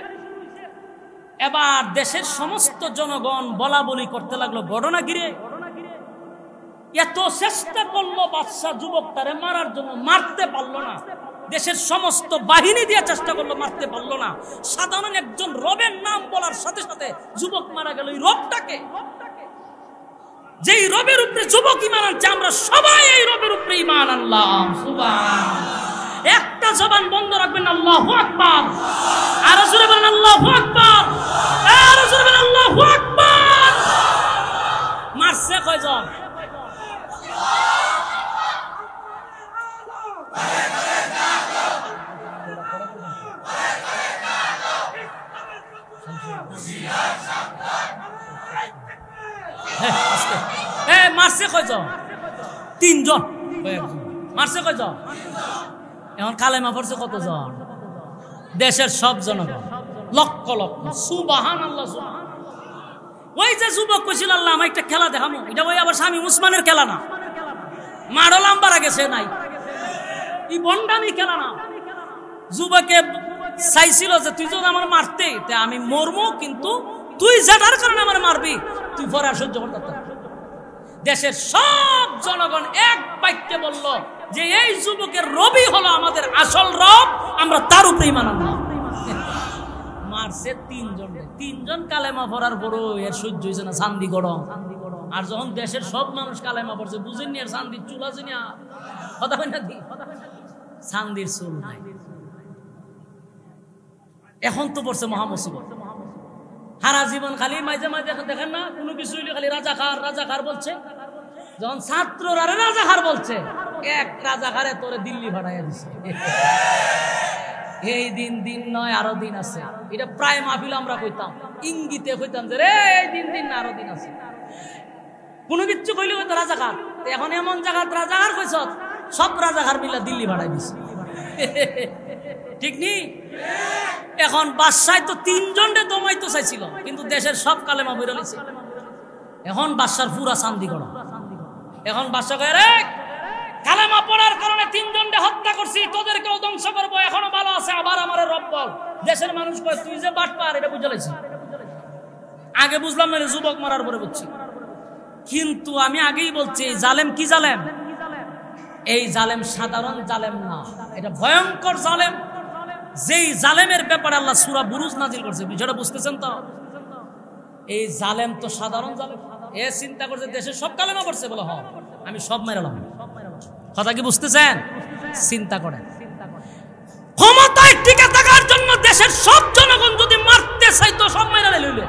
S1: এবার দেশের সমস্ত জনগণ বলা বলি করতে লাগলো ঘটনা ঘিরে এত চেষ্টা করলো বাদশাহ তারে মারার জন্য মারতে পারলো না দেশের সমস্ত বাহিনী দিয়ে চেষ্টা করলো মারতে পারলো না সাধারণ একজন রবের নাম বলার সাথে সাথে যুবক মারা গেল রবটাকে যেই রবের উপরে যুবক ইমান আনছে আমরা সবাই এই রবের উপরে ইমান আনলাম এক আপনারা জবান বন্ধ রাখবেন আল্লাহ আকবার আরো জোরে বলেন আল্লাহ আকবার আরো জোরে বলেন আল্লাহ আকবার মারছে কয়জন মারছে কয়জন তিনজন মারছে কয়জন এখন কালেমা পড়ছে কতজন দেশের সব জনগণ লক্ষ লক্ষ সুবাহান আল্লাহ ওই যে যুবক কইছিল আল্লাহ আমার একটা খেলা দেখামো এটা ওই আবার স্বামী উসমানের খেলা না মারো লাম্বার আগে সে নাই ই বন্ডামি খেলা না যুবকে চাইছিল যে তুই যদি আমার মারতে তে আমি মরমো কিন্তু তুই যেটার কারণে আমার মারবি তুই পরে আর সহ্য করতে দেশের সব জনগণ এক বাক্যে বলল যে এই যুবকের রবি হলো আমাদের আসল রব আমরা তার উপরে ইমান মারছে তিনজন তিনজন কালেমা পরও এর সহ্য হয়েছে না শান্তি আর যখন দেশের সব মানুষ কালেমা পড়ছে বুঝেননি আর না কথা না শান্তির চুল এখন তো পড়ছে মহামসিব হারা জীবন খালি মাঝে মাঝে দেখেন না কোনো কিছু খালি রাজা খার রাজা খার বলছে যখন ছাত্ররা রাজাহার বলছে এক রাজাহারে তোরে দিল্লি ভাড়াইয়া দিছে এই দিন দিন নয় আরো দিন আছে এটা প্রায় মাহফিল আমরা কইতাম ইঙ্গিতে কইতাম যে এই দিন দিন না আরো দিন আছে কোনো কিচ্ছু কইলে হয়তো রাজাকার এখন এমন জায়গা রাজাকার কইছ সব রাজাকার মিলা দিল্লি ভাড়াই দিছে ঠিক নি এখন বাদশায় তো তিনজনরে দমাইতো চাইছিল কিন্তু দেশের সব কালেমা বইরা এখন বাদশার পুরা চান্দি গড়া এখন বাদশাহ কয় রে কালেমা পড়ার কারণে তিনজনকে হত্যা করছি তোদেরকেও ধ্বংস করবো এখনো ভালো আছে আবার আমার দেশের মানুষ কয় তুই যে বাট পার এটা বুঝে লাইছি আগে বুঝলাম না যুবক মারার পরে বুঝছি কিন্তু আমি আগেই বলছি জালেম কি জালেম এই জালেম সাধারণ জালেম না এটা ভয়ঙ্কর জালেম যেই জালেমের ব্যাপারে আল্লাহ সুরা বুরুজ নাজিল করছে বিষয়টা বুঝতেছেন তো এই জালেম তো সাধারণ জালেম এ চিন্তা করছে দেশে সব কালেমা পড়ছে বলো হ হ্যাঁ। আমি সব মেরালাম কথা কি বুঝতেছেন চিন্তা করেন ক্ষমতায় টিকে থাকার জন্য দেশের সব জনগণ যদি মারতে চাই তো সব মেরালে লইলে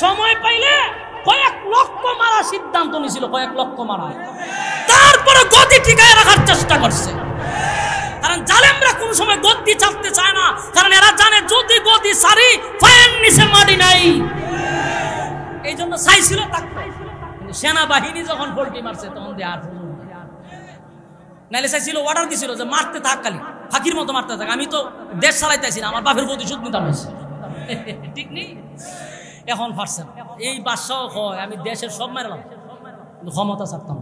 S1: সময় পাইলে কয়েক লক্ষ মারা সিদ্ধান্ত নিয়েছিল কয়েক লক্ষ মারা তারপরে গতি টিকায় রাখার চেষ্টা করছে কারণ জালেমরা কোন সময় গতি চাপতে চায় না কারণ এরা জানে যদি গতি সারি ফায়ের নিচে মারি নাই এই জন্য চাইছিল সেনাবাহিনী যখন পোল্ট্রি মারছে তখন দেয়ার আর নাইলে চাইছিল অর্ডার দিছিল যে মারতে থাক খালি ফাঁকির মতো মারতে থাক আমি তো দেশ চালাইতেছি না আমার বাপের প্রতিশোধ নিতাম ঠিক নেই এখন পারছে না এই বাদশাহ হয় আমি দেশের সব মারলাম ক্ষমতা ছাড়তাম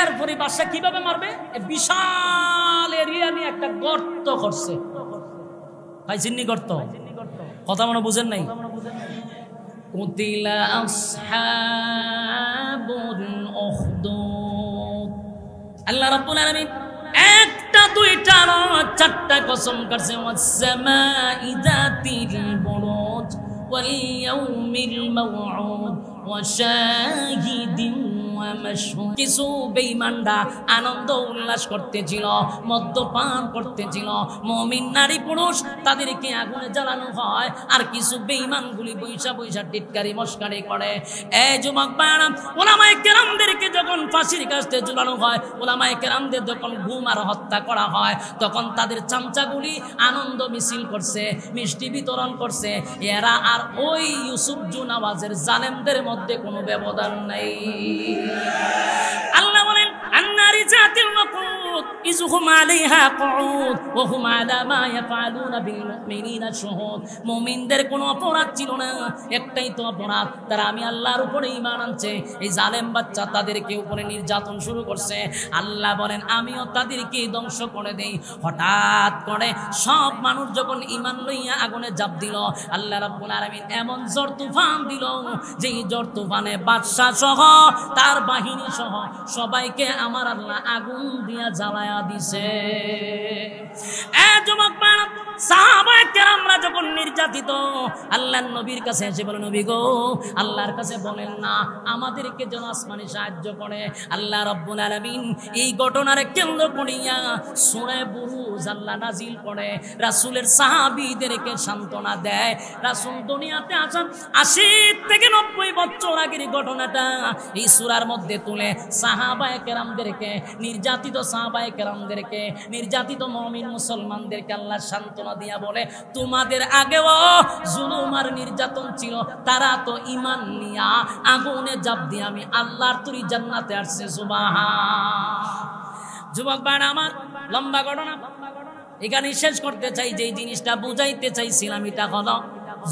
S1: এরপরে বাদশাহ কিভাবে মারবে বিশাল এরিয়া নিয়ে একটা গর্ত করছে ভাই চিন্নি গর্ত কথা মনে বুঝেন নাই قتل أصحاب الأخدود আল্লাহ রাব্বুল আলামিন একটা দুইটা নয় চারটা কসম করছে ওয়াসসামাই যাতিল বুরুজ ওয়াল ইয়াউমিল মাউউদ ওয়া শাহিদিন কিছু বেইমানরা আনন্দ উল্লাস করতেছিল মদ্যপান করতেছিল মমিন নারী পুরুষ তাদেরকে আগুনে জ্বালানো হয় আর কিছু বেইমানগুলি বৈশা বৈশা টিটকারি মস্কারি করে এ যুবক বায়ারাম ওলামায় কেরামদেরকে যখন ফাঁসির কাছে জ্বালানো হয় ওলামায় কেরামদের যখন ঘুম আর হত্যা করা হয় তখন তাদের চামচাগুলি আনন্দ মিছিল করছে মিষ্টি বিতরণ করছে এরা আর ওই ইউসুফ জুন আওয়াজের জালেমদের মধ্যে কোনো ব্যবধান নেই আল্লাহ হুম কোনো অপরাধ ছিল না একটাই তো অপরাধ তারা আমি আল্লাহর এই জালেম বাচ্চা তাদেরকে উপরে নির্যাতন শুরু করছে আল্লাহ বলেন আমিও তাদেরকে ধ্বংস করে দিই হঠাৎ করে সব মানুষ যখন ইমান লইয়া আগুনে জাপ দিল আল্লাহ রাব্বুল আলামিন এমন জর তুফান দিল যে জর তুফানে বাদশাহ সহ তার বাহিনী সহ সবাইকে আমার আল্লাহ আগুন দিয়া জ্বালায়া দিছে এ আমরা যখন নির্যাতিত আল্লাহর নবীর কাছে গো আল্লাহর কাছে বলেন না আমাদেরকে যেন সাহায্য করে আল্লাহ রব্বুল আলমিন এই ঘটনার কেন্দ্র করিয়া শুনে বহু জাল্লা নাজিল করে রাসুলের সাহাবিদেরকে সান্ত্বনা দেয় রাসুল দুনিয়াতে আসার আশি থেকে নব্বই বছর আগের ঘটনাটা এই সুরার মধ্যে তুলে সাহাবায় কেরামদেরকে নির্যাতিত সাহাবায় কেরামদেরকে নির্যাতিত মমিন মুসলমানদেরকে আল্লাহ সান্ত্বনা দিয়া বলে তোমাদের আগেও জুলুমার নির্যাতন ছিল তারা তো ইমান নিয়া আগুনে জাপ দিয়ে আমি আল্লাহর তুরি জান্নাতে আসছে সুবাহা যুবক বাড় আমার লম্বা ঘটনা এখানে শেষ করতে চাই যে জিনিসটা বুঝাইতে চাইছিলাম এটা হলো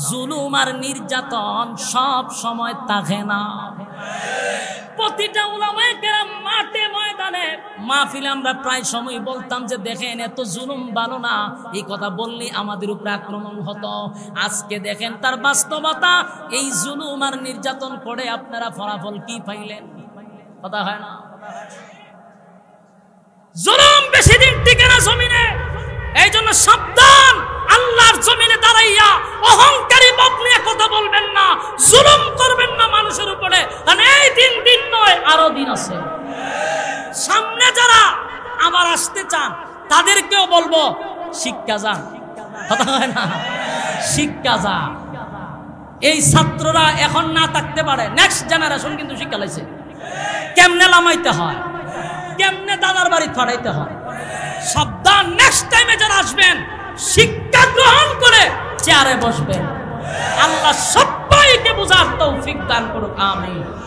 S1: জুলুম আর নির্যাতন সব সময় থাকে না প্রতিটা আমরা প্রায় সময় বলতাম যে না এই কথা বললে আমাদের আক্রমণ হতো আজকে দেখেন তার বাস্তবতা এই নির্যাতন করে আপনারা ফলাফল কি পাইলেন কথা হয় না জুলুম বেশি দিন টিকে না জমিনে এই জন্য সাবধান আল্লাহর জমিনে দাঁড়াইয়া অহংকারী বাপ নিয়ে কথা বলবেন না জুলুম করবেন না মানুষের উপরে কারণ এই দিন দিন নয় আরো দিন আছে সামনে যারা আবার আসতে চান তাদেরকেও বলবো শিক্ষা যান কথা হয় না শিক্ষা যান এই ছাত্ররা এখন না থাকতে পারে নেক্সট জেনারেশন কিন্তু শিক্ষা লাইছে কেমনে লামাইতে হয় কেমনে দাদার বাড়ি ফাড়াইতে হয় সাবধান নেক্সট টাইমে যারা আসবেন শিক্ষা গ্রহণ করে চেয়ারে বসবেন আল্লাহ সবাইকে বোঝার তৌফিক দান করুক আমি